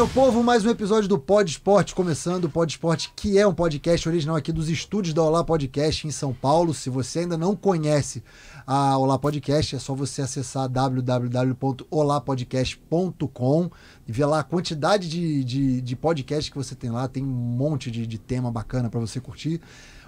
meu povo, mais um episódio do Pod Esporte, começando o Pod Esporte, que é um podcast original aqui dos estúdios da Olá Podcast em São Paulo. Se você ainda não conhece a Olá Podcast, é só você acessar www.olapodcast.com e ver lá a quantidade de, de, de podcast que você tem lá. Tem um monte de, de tema bacana para você curtir.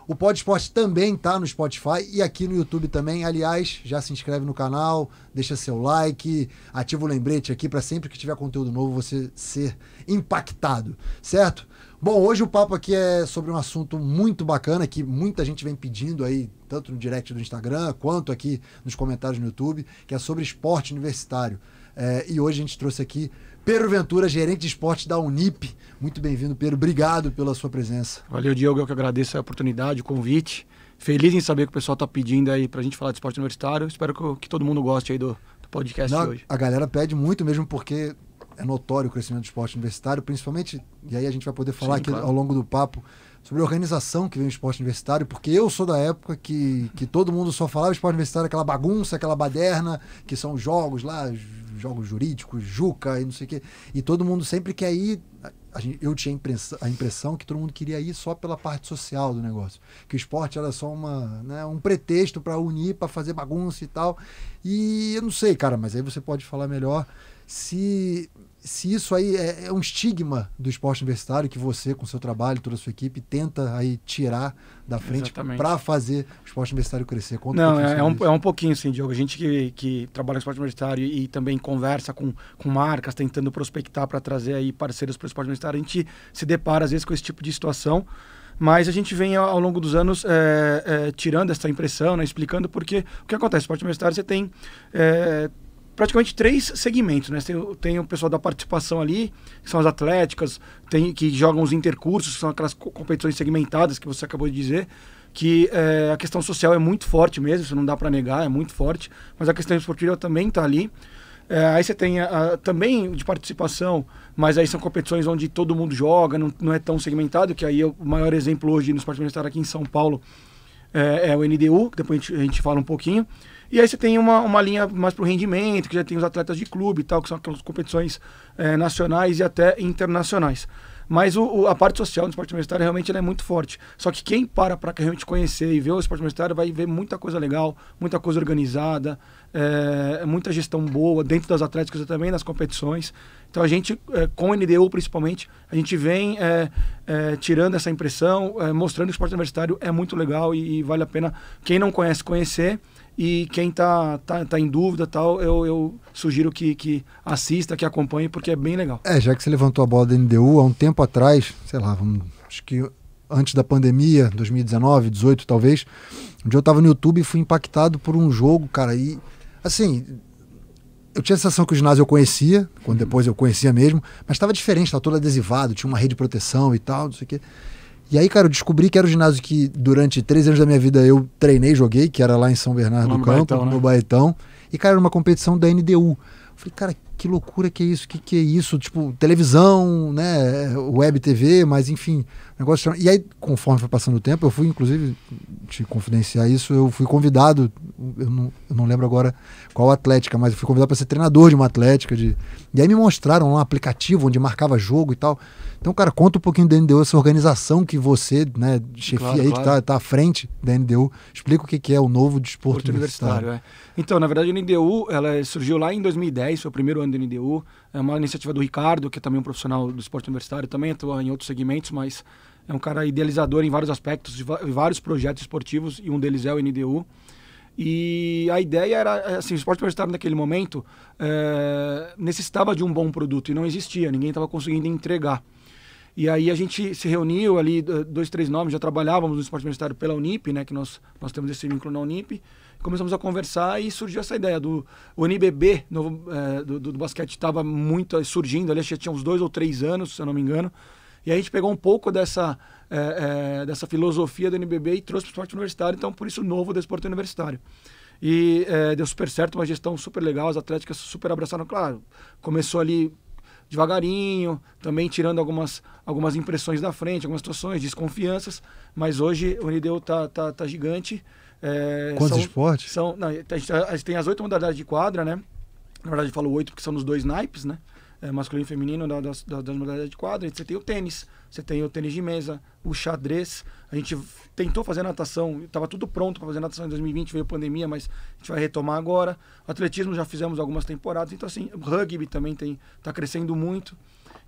O Podsport também tá no Spotify e aqui no YouTube também. Aliás, já se inscreve no canal, deixa seu like, ativa o lembrete aqui para sempre que tiver conteúdo novo você ser impactado, certo? Bom, hoje o papo aqui é sobre um assunto muito bacana que muita gente vem pedindo aí, tanto no direct do Instagram quanto aqui nos comentários no YouTube, que é sobre esporte universitário. É, e hoje a gente trouxe aqui Pedro Ventura, gerente de esporte da Unip. Muito bem-vindo, Pedro. Obrigado pela sua presença. Valeu, Diogo. Eu que agradeço a oportunidade, o convite. Feliz em saber que o pessoal está pedindo aí para a gente falar de esporte universitário. Espero que, que todo mundo goste aí do, do podcast Não, de hoje. A galera pede muito mesmo porque é notório o crescimento do esporte universitário, principalmente, e aí a gente vai poder falar Sim, aqui claro. ao longo do papo, sobre a organização que vem o esporte universitário, porque eu sou da época que, que todo mundo só falava esporte universitário, aquela bagunça, aquela baderna, que são jogos lá, jogos jurídicos, Juca e não sei o quê. E todo mundo sempre quer ir. Gente, eu tinha a impressão, a impressão que todo mundo queria ir só pela parte social do negócio. Que o esporte era só uma, né, um pretexto para unir, para fazer bagunça e tal. E eu não sei, cara, mas aí você pode falar melhor se se isso aí é, é, um estigma do esporte universitário que você, com seu trabalho, toda a sua equipe, tenta aí tirar da frente para fazer o esporte universitário crescer. Conta Não, é, é um, é um pouquinho sim, Diogo. A gente que, que trabalha no esporte universitário e, e também conversa com, com marcas, tentando prospectar para trazer aí parceiros para o esporte universitário, a gente se depara às vezes com esse tipo de situação mas a gente vem ao longo dos anos é, é, tirando essa impressão, né, explicando porque o que acontece, esporte universitário você tem é, praticamente três segmentos, né? Tem, tem o pessoal da participação ali, que são as atléticas, tem que jogam os intercursos, que são aquelas competições segmentadas que você acabou de dizer, que é, a questão social é muito forte mesmo, isso não dá para negar, é muito forte, mas a questão esportiva também está ali. É, aí você tem a, a, também de participação, mas aí são competições onde todo mundo joga, não, não é tão segmentado, que aí é o maior exemplo hoje no esporte universitário aqui em São Paulo é, é o NDU, que depois a gente, a gente fala um pouquinho. E aí você tem uma, uma linha mais para o rendimento, que já tem os atletas de clube e tal, que são aquelas competições é, nacionais e até internacionais. Mas o, o, a parte social do esporte universitário realmente é muito forte. Só que quem para para realmente conhecer e ver o esporte universitário vai ver muita coisa legal, muita coisa organizada, é, muita gestão boa, dentro das atléticas e também nas competições. Então a gente, é, com o NDU principalmente, a gente vem é, tirando essa impressão, mostrando que o esporte universitário é muito legal e, e vale a pena quem não conhece, conhecer e quem está tá, tá em dúvida tal, eu, eu sugiro que, que assista, que acompanhe, porque é bem legal. É, já que você levantou a bola da NDU, há um tempo atrás, sei lá, vamos, acho que antes da pandemia, 2019, 18 talvez, um dia eu estava no YouTube e fui impactado por um jogo, cara, e assim, eu tinha a sensação que o ginásio eu conhecia, quando uhum. depois eu conhecia mesmo, mas estava diferente, estava todo adesivado, tinha uma rede de proteção e tal, não sei o quê. E aí, cara, eu descobri que era o ginásio que durante três anos da minha vida eu treinei, joguei, que era lá em São Bernardo do Campo, Baetão, né? no Baetão. E, cara, era uma competição da NDU. Eu falei, cara, que loucura que é isso? Que que é isso? Tipo, televisão, né? Web TV, mas enfim, negócio e aí conforme foi passando o tempo eu fui inclusive te confidenciar isso eu fui convidado eu não, eu não lembro agora qual atlética mas eu fui convidado para ser treinador de uma atlética de e aí me mostraram um aplicativo onde marcava jogo e tal então cara conta um pouquinho da NDU essa organização que você né chefia claro, aí tá, claro. que está tá à frente da NDU explica o que, que é o novo desporto universitário, universitário é. então na verdade a NDU ela surgiu lá em 2010 foi o primeiro ano da NDU é uma iniciativa do Ricardo que é também um profissional do esporte universitário também atua em outros segmentos mas é um cara idealizador em vários aspectos, de vários projetos esportivos, e um deles é o NDU. E a ideia era, assim, o esporte universitário naquele momento é, necessitava de um bom produto e não existia, ninguém estava conseguindo entregar. E aí a gente se reuniu ali, dois, três nomes, já trabalhávamos no esporte universitário pela Unip, né, que nós, nós temos esse vínculo na Unip, começamos a conversar e surgiu essa ideia do o NBB novo, é, do, do, basquete estava muito eh, surgindo ali, acho que tinha uns dois ou três anos, se eu não me engano, e a gente pegou um pouco dessa, é, é, dessa filosofia do NBB e trouxe para o esporte universitário, então por isso novo do esporte universitário. E é, deu super certo, uma gestão super legal, as atléticas super abraçaram, claro. Começou ali devagarinho, também tirando algumas, algumas impressões da frente, algumas situações, desconfianças, mas hoje o NDU tá, tá, tá gigante. É, Quantos são, esportes? São, não, tá, a, gente, tem as oito modalidades de quadra, né? Na verdade, eu falo oito porque são nos dois naipes, né? é, masculino e feminino da, das, das, modalidades de quadra, você tem o tênis, você tem o tênis de mesa, o xadrez. A gente tentou fazer natação, estava tudo pronto para fazer natação em 2020, veio pandemia, mas a gente vai retomar agora. Atletismo já fizemos algumas temporadas, então assim, rugby também está crescendo muito.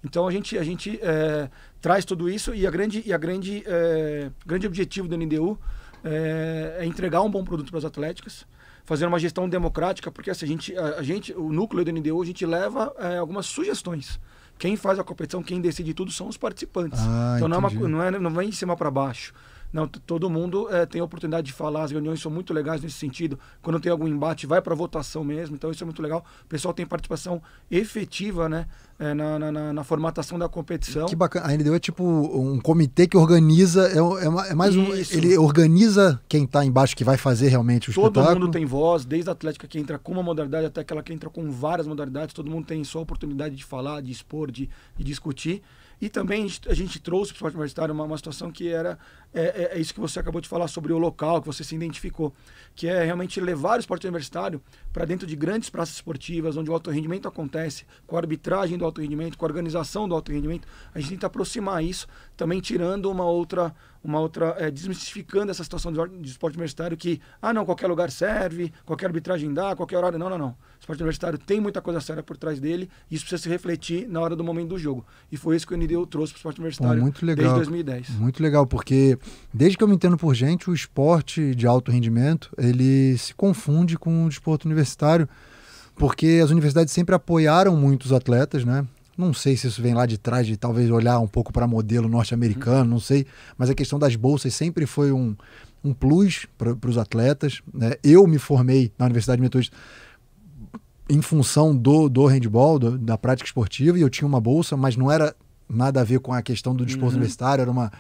Então a gente, a gente é, traz tudo isso e a grande, e a grande, é, grande objetivo do NDU é, é entregar um bom produto para as atléticas fazendo uma gestão democrática, porque assim, a, gente, a, a gente, o núcleo do NDU, a gente leva é, algumas sugestões. Quem faz a competição, quem decide tudo são os participantes. Ah, então não, é uma, não, é, não vem de cima para baixo. Não, todo mundo é, tem a oportunidade de falar, as reuniões são muito legais nesse sentido. Quando tem algum embate, vai para votação mesmo, então isso é muito legal. O pessoal tem participação efetiva, né? É, na, na, na, formatação da competição. Que bacana. A NDU é tipo um comitê que organiza, é, é, é mais um, Ele organiza quem está embaixo que vai fazer realmente o todo espetáculo. Todo mundo tem voz, desde a atlética que entra com uma modalidade até aquela que entra com várias modalidades, todo mundo tem sua oportunidade de falar, de expor, de, de discutir. E também a gente trouxe para o esporte universitário uma, uma situação que era é, é, é, isso que você acabou de falar sobre o local, que você se identificou, que é realmente levar o esporte universitário para dentro de grandes praças esportivas, onde o alto rendimento acontece, com a arbitragem do alto rendimento, com a organização do alto rendimento. A gente tenta aproximar isso, também tirando uma outra uma outra é, desmistificando essa situação do, esporte universitário que, ah, não, qualquer lugar serve, qualquer arbitragem dá, qualquer horário. Não, não, não. esporte universitário tem muita coisa séria por trás dele e isso precisa se refletir na hora do momento do jogo. E foi isso que o NDU trouxe para o esporte universitário muito legal, desde 2010. Muito legal, porque desde que eu me entendo por gente, o esporte de alto rendimento ele se confunde com o desporto universitário porque as universidades sempre apoiaram muito os atletas, né? Não sei se isso vem lá de trás, de talvez olhar um pouco para modelo norte-americano, não sei. Mas a questão das bolsas sempre foi um, um plus para os atletas. Né? Eu me formei na Universidade Metodista em função do, do handball, do, da prática esportiva, e eu tinha uma bolsa, mas não era nada a ver com a questão do desporto uhum. universitário, era, uma,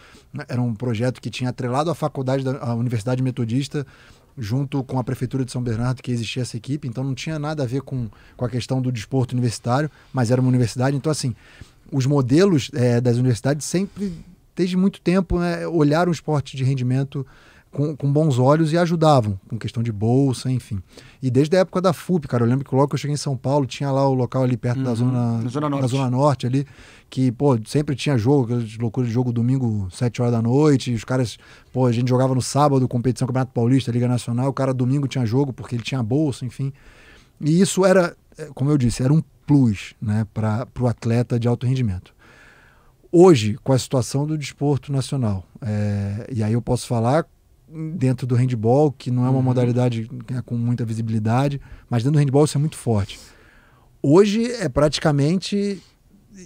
era um projeto que tinha atrelado à faculdade da Universidade Metodista junto com a Prefeitura de São Bernardo que existia essa equipe, então não tinha nada a ver com, com a questão do desporto universitário, mas era uma universidade. Então, assim, os modelos é, das universidades sempre, desde muito tempo, né, olharam o esporte de rendimento com, com, bons olhos e ajudavam, com questão de bolsa, enfim. E desde a época da FUP, cara, eu lembro que logo que eu cheguei em São Paulo, tinha lá o local ali perto uhum, da zona, zona norte. da zona norte ali, que, pô, sempre tinha jogo, loucura de jogo domingo, 7 horas da noite, os caras, pô, a gente jogava no sábado, competição Campeonato Paulista, Liga Nacional, o cara domingo tinha jogo porque ele tinha bolsa, enfim. E isso era, eh, como eu disse, era um plus, né, para o atleta de alto rendimento hoje, com a situação do desporto nacional, é, e aí eu posso falar dentro do handball, que não é uma uhum. modalidade né, com muita visibilidade, mas dentro do handball isso é muito forte. Hoje é praticamente,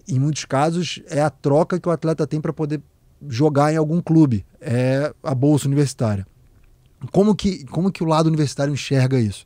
em muitos casos, é a troca que o atleta tem para poder jogar em algum clube, é a bolsa universitária. Como que, como que o lado universitário enxerga isso?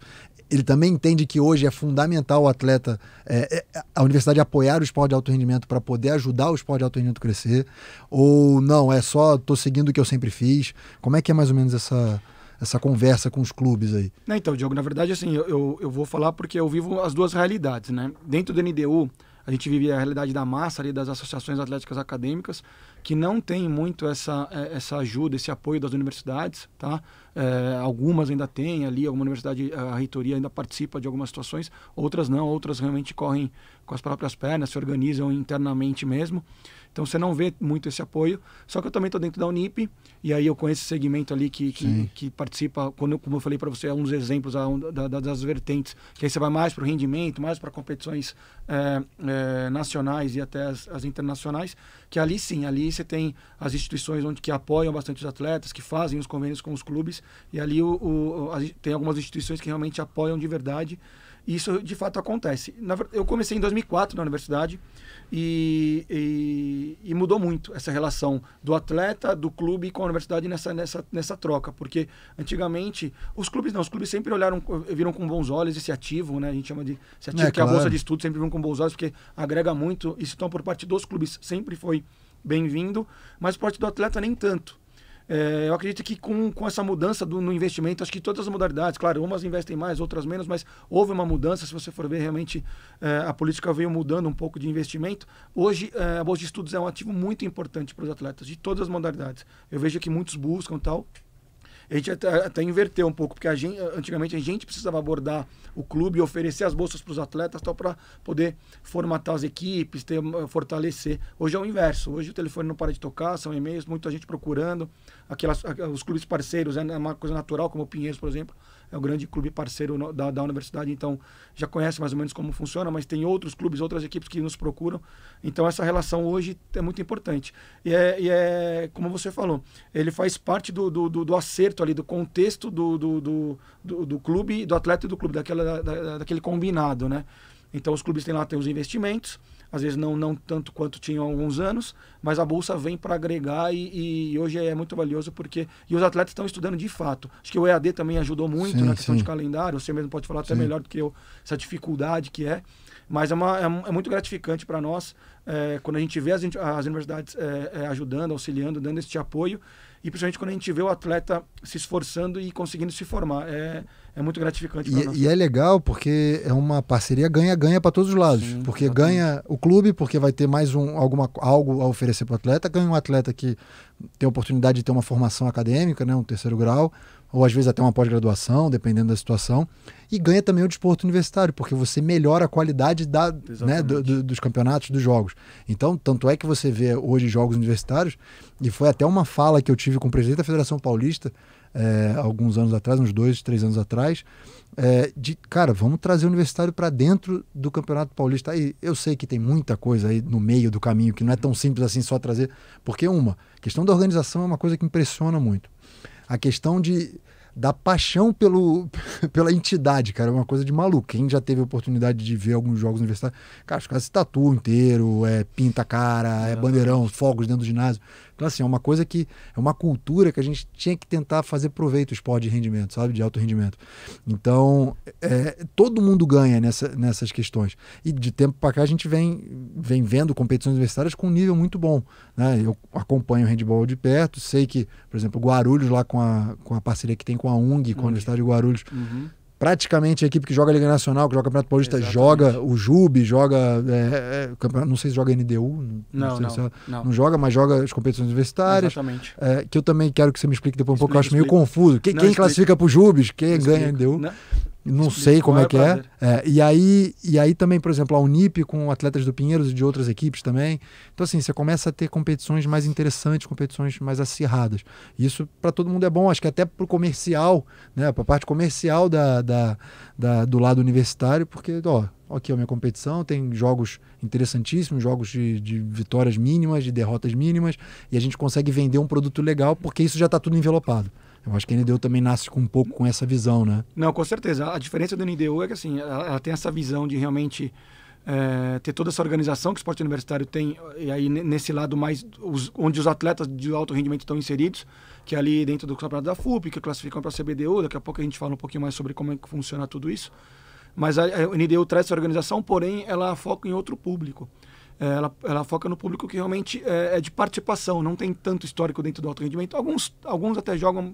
ele também entende que hoje é fundamental o atleta, é, é a universidade apoiar o esporte de alto rendimento para poder ajudar o esporte de alto rendimento a crescer? Ou não, é só estou seguindo o que eu sempre fiz? Como é que é mais ou menos essa, essa conversa com os clubes aí? Não, então, Diogo, na verdade, assim, eu, eu, eu vou falar porque eu vivo as duas realidades, né? Dentro do NDU, a gente vive a realidade da massa ali das associações atléticas acadêmicas, que não tem muito essa, é, essa ajuda, esse apoio das universidades, tá? É, algumas ainda têm ali, alguma universidade, a reitoria ainda participa de algumas situações, outras não, outras realmente correm com as próprias pernas, se organizam internamente mesmo. Então você não vê muito esse apoio. Só que eu também estou dentro da Unip, e aí eu conheço esse segmento ali que, que, que participa, quando, como eu falei para você, é um dos exemplos da, da, das vertentes, que aí você vai mais para o rendimento, mais para competições é, é, nacionais e até as, as, internacionais, que ali sim, ali você tem as instituições onde que apoiam bastante os atletas, que fazem os convênios com os clubes, e ali o, o, tem algumas instituições que realmente apoiam de verdade isso de fato acontece. Na, eu comecei em 2004 na universidade e, e, e, mudou muito essa relação do atleta, do clube com a universidade nessa, nessa, nessa troca, porque antigamente os clubes não, os clubes sempre olharam, viram com bons olhos esse ativo, né? A gente chama de esse ativo é, que claro. a bolsa de estudo, sempre viram com bons olhos porque agrega muito. Isso então por parte dos clubes sempre foi bem-vindo, mas por parte do atleta nem tanto. É, eu acredito que com, com essa mudança do, no investimento, acho que todas as modalidades, claro, umas investem mais, outras menos, mas houve uma mudança. Se você for ver, realmente é, a política veio mudando um pouco de investimento. Hoje, é, a Bolsa de Estudos é um ativo muito importante para os atletas, de todas as modalidades. Eu vejo que muitos buscam tal, a gente até, até inverteu um pouco, porque a gente, antigamente a gente precisava abordar o clube e oferecer as bolsas para os atletas para poder formatar as equipes, ter, eh, fortalecer. Hoje é o inverso. Hoje o telefone não para de tocar, são e-mails, muita gente procurando. Aquelas, os clubes parceiros, é, é uma coisa natural, como o Pinheiros, por exemplo, é um grande clube parceiro da, da universidade, então já conhece mais ou menos como funciona, mas tem outros clubes, outras equipes que nos procuram. Então essa relação hoje é muito importante. E é, e é como você falou, ele faz parte do, do, do, do acerto ali, do contexto do, do, do, do, do clube, do atleta e do clube, daquela, da, daquele combinado, né? Então os clubes têm lá tem os investimentos, às vezes não, não tanto quanto tinham alguns anos, mas a bolsa vem para agregar e, e, hoje é muito valioso porque e os atletas estão estudando de fato. Acho que o EAD também ajudou muito sim, na questão sim. de calendário, você mesmo pode falar até sim. melhor do que eu essa dificuldade que é, mas é, uma, é, é muito gratificante para nós é, quando a gente vê as, as universidades eh, eh, ajudando, auxiliando, dando este apoio e principalmente quando a gente vê o atleta se esforçando e conseguindo se formar. É, é muito gratificante. E, e, é legal porque é uma parceria ganha-ganha para todos os lados. Sim, porque exatamente. ganha o clube, porque vai ter mais um, alguma, algo a oferecer para o atleta, ganha um atleta que tem a oportunidade de ter uma formação acadêmica, né, um terceiro grau, ou às vezes até uma pós-graduação, dependendo da situação, e ganha também o desporto universitário, porque você melhora a qualidade da, né, do, do, dos campeonatos, dos jogos. Então, tanto é que você vê hoje jogos universitários, e foi até uma fala que eu tive com o presidente da Federação Paulista, é, alguns anos atrás, uns dois, três anos atrás, é, de cara, vamos trazer o universitário para dentro do Campeonato Paulista. Aí eu sei que tem muita coisa aí no meio do caminho que não é tão simples assim só trazer, porque uma questão da organização é uma coisa que impressiona muito a questão de da paixão pelo, pela entidade, cara. É uma coisa de maluco. Quem já teve a oportunidade de ver alguns jogos universitários, cara, os caras se tatuam inteiro, é, pinta cara, é, é bandeirão, fogos dentro do ginásio. Então, assim, é uma coisa que. É uma cultura que a gente tinha que tentar fazer proveito o esporte de rendimento, sabe? De alto rendimento. Então, é, todo mundo ganha nessa, nessas questões. E de tempo para cá a gente vem, vem vendo competições universitárias com um nível muito bom. Né? Eu acompanho o handball de perto, sei que, por exemplo, Guarulhos, lá com a, com a parceria que tem com a UNG, com a uhum. Universidade de Guarulhos. Uhum praticamente a equipe que joga Liga Nacional, que joga o Campeonato Paulista, Exatamente. joga o Jube, joga. É, é, é não sei se joga NDU, não, não, não, se ela, não, não. joga, mas joga as competições universitárias. Exatamente. É, que eu também quero que você me explique depois um explico, pouco, eu acho meio confuso. Quem, quem classifica para o Jubes, quem ganha NDU? Não. Não sei como é que é. é. E, aí, e aí também, por exemplo, a Unip com atletas do Pinheiros e de outras equipes também. Então, assim, você começa a ter competições mais interessantes, competições mais acirradas. Isso para todo mundo é bom, acho que até para o comercial, né? Para a parte comercial da, da, da, do lado universitário, porque, ó, aqui é a minha competição, tem jogos interessantíssimos, jogos de, de vitórias mínimas, de derrotas mínimas, e a gente consegue vender um produto legal, porque isso já está tudo envelopado. Eu acho que a NDU também nasce com um pouco com essa visão, né? Não, com certeza. A diferença da NDU é que assim, ela, ela tem essa visão de realmente é, ter toda essa organização que o esporte universitário tem, e aí nesse lado mais, os, onde os atletas de alto rendimento estão inseridos, que é ali dentro do campeonato da FUP, que classificam para a CBDU, daqui a pouco a gente fala um pouquinho mais sobre como é que funciona tudo isso. Mas a, a NDU traz essa organização, porém ela foca em outro público. É, ela, ela foca no público que realmente é, é, de participação, não tem tanto histórico dentro do alto rendimento. Alguns, alguns até jogam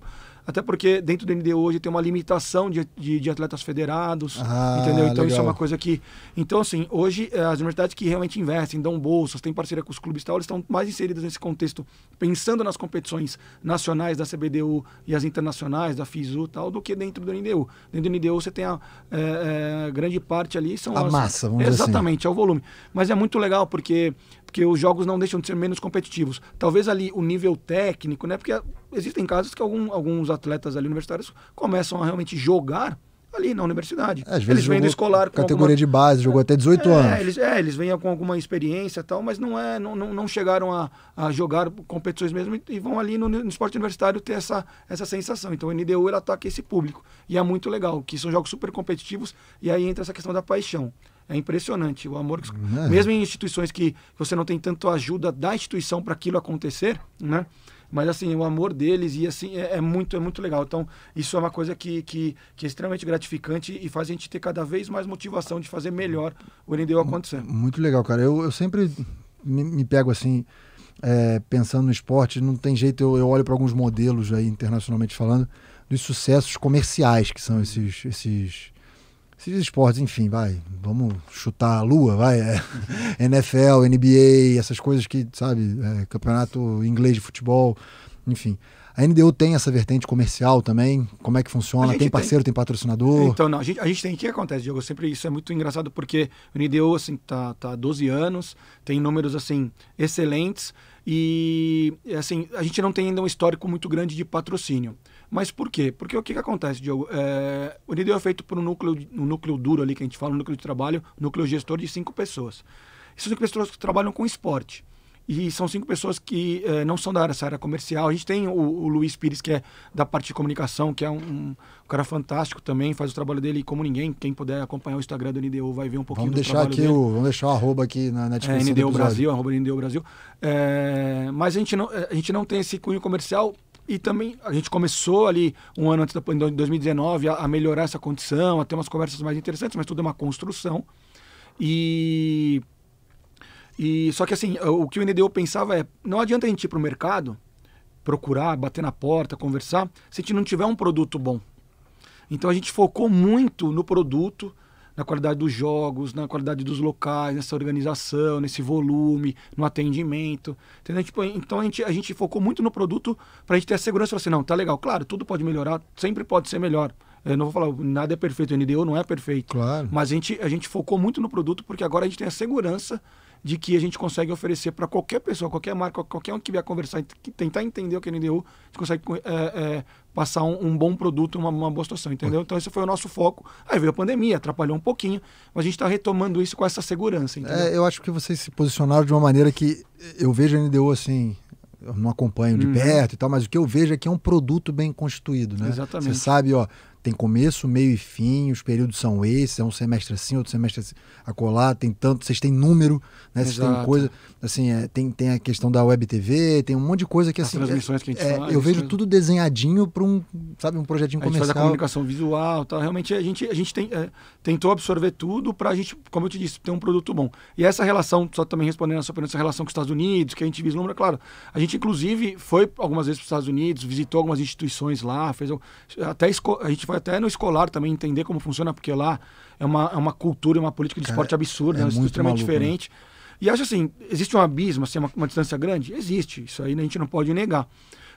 até porque dentro do NDU hoje tem uma limitação de, de, de atletas federados, ah, entendeu? Então legal. isso é uma coisa que... Então, assim, hoje eh, as universidades que realmente investem, dão bolsas, têm parceria com os clubes e tal, eles estão mais inseridos nesse contexto, pensando nas competições nacionais da CBDU e as internacionais, da FISU e tal, do que dentro do NDU. Dentro do NDU você tem a é, é, grande parte ali... São a as... massa, vamos Exatamente, dizer assim. é o volume. Mas é muito legal porque porque os jogos não deixam de ser menos competitivos. Talvez ali o nível técnico, né? Porque existem casos que algum, alguns atletas ali universitários começam a realmente jogar ali na universidade. É, às vezes eles vêm do escolar com categoria alguma... de base, jogou é, até 18 é, anos. Eles, é, eles vêm com alguma experiência e tal, mas não é, não, não, não chegaram a, a, jogar competições mesmo e, e vão ali no, no, esporte universitário ter essa, essa sensação. Então o NDU ataca esse público e é muito legal, que são jogos super competitivos e aí entra essa questão da paixão é impressionante. O amor, que, uhum. é. mesmo em instituições que você não tem tanto ajuda da instituição para aquilo acontecer, né? mas assim o amor deles e assim é, é, muito é muito legal então isso é uma coisa que, que, que é extremamente gratificante e faz a gente ter cada vez mais motivação de fazer melhor o NDU acontecer muito legal cara eu, eu sempre me, me pego assim é, pensando no esporte não tem jeito eu, eu olho para alguns modelos aí internacionalmente falando dos sucessos comerciais que são esses esses se diz esportes, enfim, vai, vamos chutar a lua, vai, é, NFL, NBA, essas coisas que, sabe, é, campeonato inglês de futebol, enfim. A NDU tem essa vertente comercial também? Como é que funciona? Tem parceiro, tem, tem patrocinador? Então, não, a gente, a gente tem. O que acontece, Diego, Sempre isso é muito engraçado porque a NDU, assim, tá, tá há 12 anos, tem números, assim, excelentes e, assim, a gente não tem ainda um histórico muito grande de patrocínio. Mas por quê? Porque o que, que acontece, Diogo? É, o NIDEL é feito por um núcleo, um núcleo duro ali, que a gente fala, um núcleo de trabalho, um núcleo gestor de cinco pessoas. Essas cinco pessoas que trabalham com esporte. E são cinco pessoas que é, não são da área, área comercial. A gente tem o, o, Luiz Pires, que é da parte de comunicação, que é um, um, cara fantástico também, faz o trabalho dele como ninguém. Quem puder acompanhar o Instagram do NDU vai ver um pouquinho vamos do deixar aqui dele. O, vamos deixar o arroba aqui na, na é, descrição. É, NDU Brasil, arroba NDU Brasil. É, mas a gente, não, é, a gente não tem esse cunho comercial e também a gente começou ali, um ano antes da em 2019, a, a melhorar essa condição, a ter umas conversas mais interessantes, mas tudo é uma construção. E e só que assim, o que o NDU pensava é, não adianta a gente ir para o mercado, procurar, bater na porta, conversar, se a gente não tiver um produto bom. Então a gente focou muito no produto, na qualidade dos jogos, na qualidade dos locais, nessa organização, nesse volume, no atendimento. Entendeu? Tipo, então a gente, a gente focou muito no produto para a gente ter a segurança. Falar assim, não, tá legal, claro, tudo pode melhorar, sempre pode ser melhor. Eu não vou falar, nada é perfeito, o NDO não é perfeito. Claro. Mas a gente, a gente focou muito no produto porque agora a gente tem a segurança de que a gente consegue oferecer para qualquer pessoa, qualquer marca, qualquer um que vier conversar, e tentar entender o que é NDU, a gente consegue é, é, passar um, um, bom produto, uma, uma boa situação, entendeu? Então esse foi o nosso foco. Aí veio a pandemia, atrapalhou um pouquinho, mas a gente está retomando isso com essa segurança, é, eu acho que vocês se posicionaram de uma maneira que eu vejo a NDU assim, eu não acompanho de uhum. perto e tal, mas o que eu vejo é que é um produto bem constituído, né? Exatamente. Você sabe, ó, tem começo, meio e fim, os períodos são esses, é um semestre assim, outro semestre assim, acolá, tem tanto, vocês têm número, né? Vocês têm coisa, assim, é, tem, tem a questão da web TV, tem um monte de coisa que As assim, transmissões é, que a gente é, é faz, eu vejo né? tudo desenhadinho para um, sabe, um projetinho comercial. A gente faz a comunicação visual, tá? Realmente a gente a gente tem, é, tentou absorver tudo para a gente, como eu te disse, ter um produto bom. E essa relação, só também respondendo a sua pergunta, essa relação com os Estados Unidos, que a gente vislumbra, claro, a gente inclusive foi algumas vezes para os Estados Unidos, visitou algumas instituições lá, fez até a gente vai até no escolar também entender como funciona, porque lá é uma, é uma cultura e uma política de Cara, esporte absurda, é, né? é extremamente maluco, né? diferente. Né? E acho assim, existe um abismo, assim, uma, uma, distância grande? Existe, isso aí a gente não pode negar.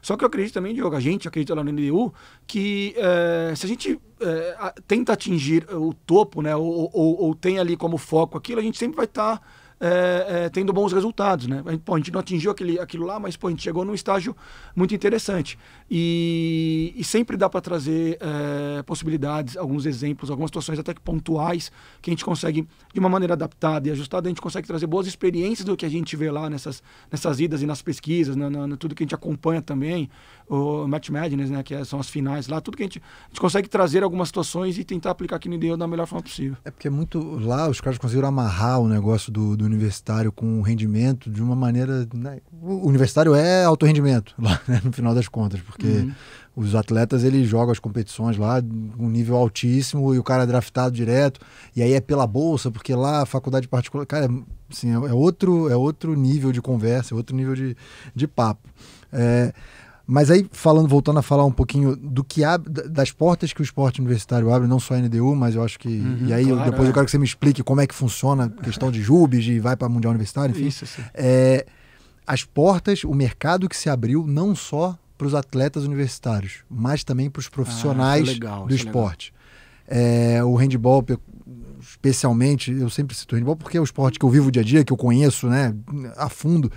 Só que eu acredito também, Diogo, a gente acredita lá no NDU, que é, se a gente é, tenta atingir o topo, né, ou, ou, ou, tem ali como foco aquilo, a gente sempre vai estar... Tá é, é, tendo bons resultados, né? A gente, pô, a gente não atingiu aquele, aquilo lá, mas pô, a gente chegou num estágio muito interessante. E, e sempre dá para trazer é, possibilidades, alguns exemplos, algumas situações até que pontuais, que a gente consegue, de uma maneira adaptada e ajustada, a gente consegue trazer boas experiências do que a gente vê lá nessas, nessas idas e nas pesquisas, na, na, na tudo que a gente acompanha também, o Match Madness, né, que é, são as finais lá, tudo que a gente, a gente consegue trazer algumas situações e tentar aplicar aqui no IDEO da melhor forma possível. É porque é muito. Lá os caras conseguiram amarrar o negócio do, do universitário com rendimento de uma maneira. Né? O universitário é alto rendimento, lá, né? no final das contas, porque uhum. os atletas eles jogam as competições lá um nível altíssimo e o cara é draftado direto, e aí é pela bolsa, porque lá a faculdade particular. Cara, assim, é, é outro, é outro nível de conversa, é outro nível de, de papo. É, mas aí, falando, voltando a falar um pouquinho do que abre, das portas que o esporte universitário abre, não só a NDU, mas eu acho que. Uhum, e aí claro, depois é. eu quero que você me explique como é que funciona a questão de jubes, de vai para Mundial Universitário, enfim. Isso, sim. É, as portas, o mercado que se abriu, não só para os atletas universitários, mas também para os ah, profissionais ah, legal, do é esporte. É, o handball, especialmente, eu sempre cito o handball porque é o esporte que eu vivo o dia a dia, que eu conheço né, a fundo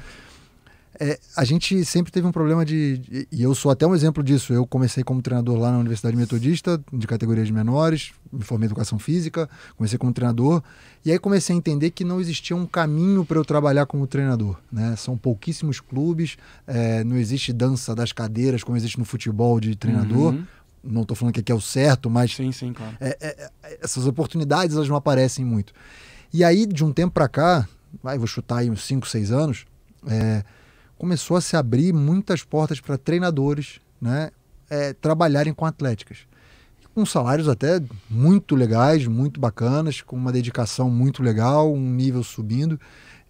é, a gente sempre teve um problema de. E eu sou até um exemplo disso. Eu comecei como treinador lá na Universidade Metodista, de categorias menores, me formei em educação física, comecei como treinador. E aí comecei a entender que não existia um caminho para eu trabalhar como treinador. Né? São pouquíssimos clubes, é, não existe dança das cadeiras como existe no futebol de treinador. Uhum. Não estou falando que aqui é o certo, mas. Sim, sim, claro. É, é, é, essas oportunidades elas não aparecem muito. E aí, de um tempo para cá, vai, vou chutar aí uns 5, 6 anos. É, começou a se abrir muitas portas para treinadores né, é, trabalharem com atléticas. Com salários até muito legais, muito bacanas, com uma dedicação muito legal, um nível subindo.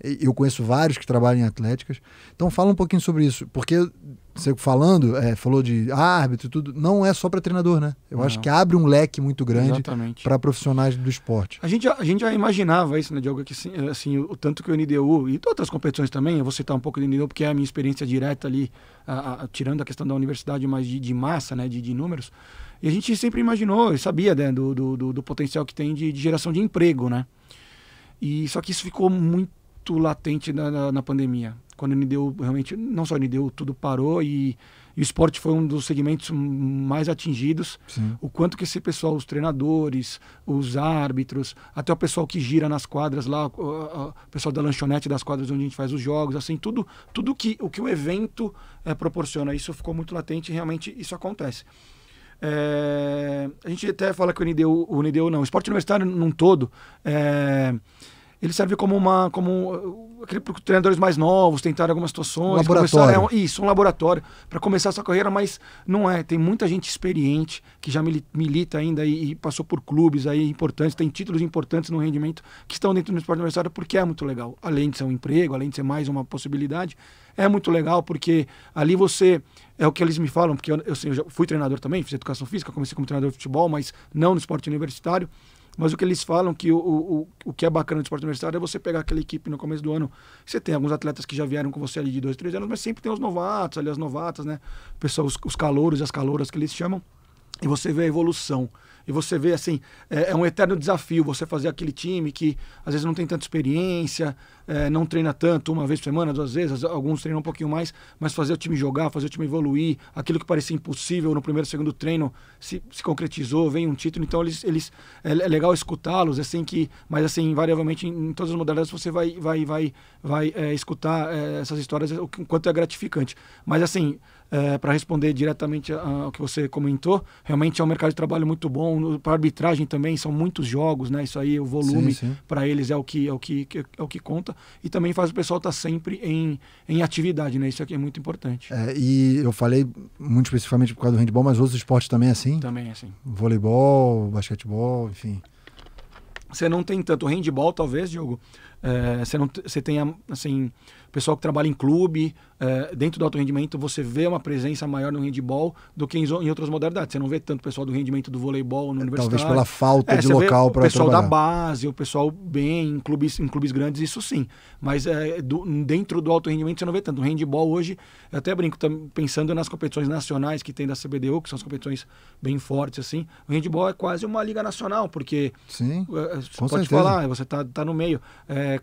Eu conheço vários que trabalham em atléticas. Então fala um pouquinho sobre isso, porque você falando, é, falou de árbitro e tudo, não é só para treinador, né? Eu não. acho que abre um leque muito grande para profissionais do esporte. A gente, a gente já imaginava isso, né, Diogo? Que, assim, o, é, assim, o tanto que o NDU e outras competições também, eu vou citar um pouco do NDU porque é a minha experiência direta ali, a, a, tirando a questão da universidade, mas de, de massa, né, de, de números. E a gente sempre imaginou e sabia né, do, do, do, potencial que tem de, de, geração de emprego, né? E só que isso ficou muito latente na, na, na pandemia quando o NDU realmente, não só o NDU, tudo parou e, e o esporte foi um dos segmentos mais atingidos. Sim. O quanto que esse pessoal, os treinadores, os árbitros, até o pessoal que gira nas quadras lá, o, pessoal da lanchonete das quadras onde a gente faz os jogos, assim, tudo, tudo que, o que o evento é, proporciona, isso ficou muito latente e realmente isso acontece. É, a gente até fala que o NDU, o NDU não, o esporte universitário num todo, é, ele serve como uma como uh, aquele para treinadores mais novos tentarem algumas situações laboratório. Começar, é, isso um laboratório para começar sua carreira mas não é tem muita gente experiente que já milita ainda e, e, passou por clubes aí importantes tem títulos importantes no rendimento que estão dentro do esporte universitário porque é muito legal além de ser um emprego além de ser mais uma possibilidade é muito legal porque ali você é o que eles me falam porque eu, eu, eu fui treinador também fiz educação física comecei como treinador de futebol mas não no esporte universitário mas o que eles falam que o, o, o que é bacana do esporte universitário é você pegar aquela equipe no começo do ano. Você tem alguns atletas que já vieram com você ali de dois, três anos, mas sempre tem os novatos, ali as novatas, né? Pessoal, os, os calouros e as calouras que eles chamam e você vê a evolução. E você vê, assim, é, é, um eterno desafio você fazer aquele time que às vezes não tem tanta experiência, é, não treina tanto, uma vez por semana, duas vezes, alguns treinam um pouquinho mais, mas fazer o time jogar, fazer o time evoluir, aquilo que parecia impossível no primeiro, segundo treino se, se concretizou, vem um título, então eles, eles é, é legal escutá-los, é assim que, mas assim, invariavelmente em, em, todas as modalidades você vai, vai, vai, vai é, escutar é, essas histórias, o quanto é gratificante. Mas assim, é, para responder diretamente ao que você comentou, realmente é um mercado de trabalho muito bom. Para arbitragem também são muitos jogos, né? Isso aí, o volume para eles é o que é o que é, é o que conta e também faz o pessoal estar tá sempre em, em atividade, né? Isso aqui é muito importante. É, e eu falei muito especificamente por causa do handball, mas outros esportes também é assim. Também é assim. Voleibol, basquetebol, enfim. Você não tem tanto handball, talvez, Diogo. É, você não você tenha assim pessoal que trabalha em clube, é, dentro do alto rendimento, você vê uma presença maior no handball do que em, em outras modalidades. Você não vê tanto pessoal do rendimento do voleibol no é, universitário. Talvez pela falta é, de local para trabalhar. O pessoal da base, o pessoal bem, em clubes, em clubes grandes, isso sim. Mas é, do, dentro do alto rendimento você não vê tanto. O handball hoje, eu até brinco, pensando nas competições nacionais que tem da CBDU, que são as competições bem fortes, assim. O handball é quase uma liga nacional, porque... Sim, você é, é, pode certeza. falar, você está tá no meio.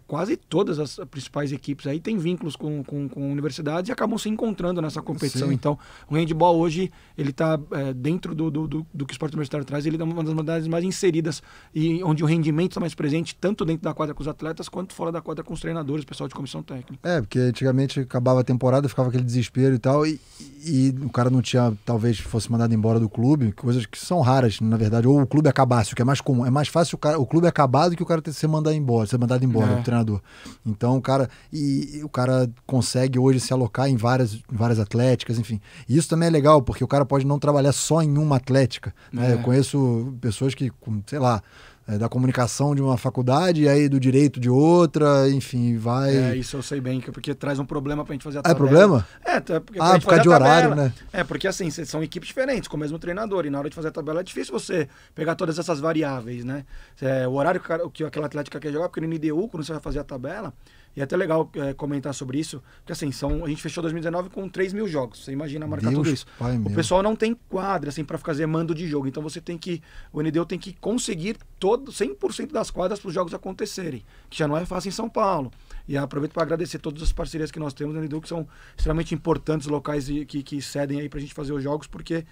quase todas as principais equipes aí tem vínculos com, com, com universidades e acabam se encontrando nessa competição. Sim. Então, o handball hoje, ele está é, dentro do, do, do, do, que o esporte universitário traz, ele é uma das modalidades mais inseridas e onde o rendimento está mais presente, tanto dentro da quadra com os atletas, quanto fora da quadra com os treinadores, pessoal de comissão técnica. É, porque antigamente acabava a temporada, ficava aquele desespero e tal, e, e o cara não tinha, talvez fosse mandado embora do clube, coisas que são raras, na verdade, ou o clube acabasse, o que é mais comum. É mais fácil o, cara, o clube acabar do que o cara ter que ser mandado embora, ser mandado embora, é. o treinador. Então, o cara. E, cara consegue hoje se alocar em várias, em várias atléticas, enfim. E isso também é legal, porque o cara pode não trabalhar só em uma atlética. Né? É. Eu conheço pessoas que, sei lá, é, da comunicação de uma faculdade, e aí do direito de outra, enfim, vai. É, isso eu sei bem, é porque traz um problema pra gente fazer a ah, é tabela. É problema? É, tá, porque ah, por causa de horário, né? É, porque assim, são equipes diferentes, com o mesmo treinador, e na hora de fazer a tabela é difícil você pegar todas essas variáveis, né? É, o horário que, que aquela atlética quer jogar, porque no NDU, quando você vai fazer a tabela, e é até legal é, comentar sobre isso, porque assim, são, a gente fechou 2019 com 3 mil jogos. Você imagina marcar Deus tudo isso. o meu. pessoal não tem quadra assim, para fazer mando de jogo. Então você tem que. O NDU tem que conseguir todo, 100% das quadras para os jogos acontecerem, que já não é fácil em São Paulo. E aproveito para agradecer todas as parcerias que nós temos no NDU, que são extremamente importantes, locais que, que cedem aí para a gente fazer os jogos, porque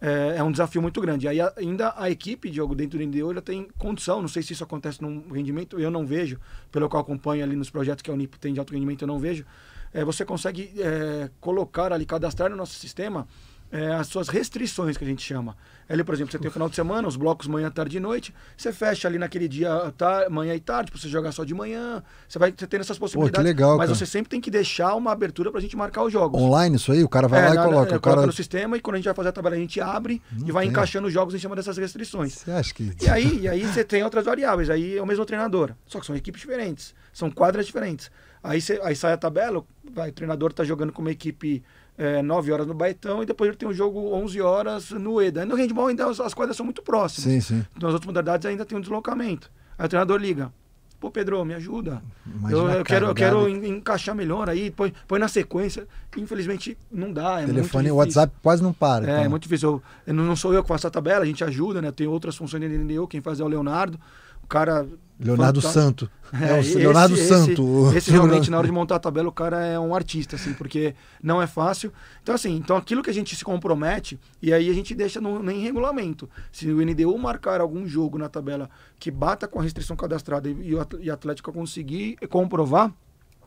é, é um desafio muito grande. Aí ainda a equipe, Diogo, dentro do NDO, ela tem condição, não sei se isso acontece num rendimento, eu não vejo, pelo que eu acompanho ali nos projetos que a Unip tem de alto rendimento, eu não vejo. É, você consegue é, colocar ali, cadastrar no nosso sistema é, as suas restrições, que a gente chama. Ali, por exemplo, você tem o final de semana, os blocos manhã, tarde e noite, você fecha ali naquele dia, tá manhã e tarde, para você jogar só de manhã. Você vai você tendo essas possibilidades. Pô, legal, mas cara. você sempre tem que deixar uma abertura para a gente marcar os jogos. Online isso aí? O cara vai é, lá na, e coloca. É, o cara... no sistema e quando a gente vai fazer a tabela, a gente abre Não e vai tem. encaixando os jogos em cima dessas restrições. Você acha que. E aí, e aí você tem outras variáveis. Aí é o mesmo treinador. Só que são equipes diferentes, são quadras diferentes. Aí, você, aí sai a tabela, vai, o treinador está jogando com uma equipe é, 9 horas no Baitão e depois ele tem um jogo 11 horas no EDA. No handball ainda as, as quadras são muito próximas. Sim, sim. Nas então, outras modalidades ainda tem um deslocamento. Aí o treinador liga. Pô, Pedro, me ajuda. eu, eu quero, eu quero encaixar melhor aí, põe, põe na sequência. Infelizmente, não dá. É Telefone e WhatsApp quase não para. É, então. é muito difícil. Eu, não sou eu que faço a tabela, a gente ajuda, né? Tem outras funções dentro de eu, quem faz é o Leonardo. O cara Leonardo Fantástico. Santo. É, é esse, Leonardo esse, Santo. Esse, realmente, na hora de montar a tabela, o cara é um artista, assim, porque não é fácil. Então, assim, então aquilo que a gente se compromete, e aí a gente deixa no, nem regulamento. Se o NDU marcar algum jogo na tabela que bata com a restrição cadastrada e, e o Atlético conseguir comprovar,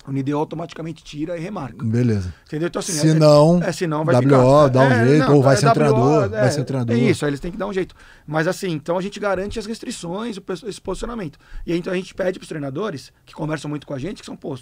o NIDE automaticamente tira e remarca. Beleza. Entendeu? Então, assim, se é, é não, é, se não vai WO, ficar, dá um é, jeito, não, ou vai ser é treinador, é, vai ser treinador. É isso, aí eles têm que dar um jeito. Mas assim, então a gente garante as restrições, o, esse posicionamento. E aí, então a gente pede para os treinadores, que conversam muito com a gente, que são pô,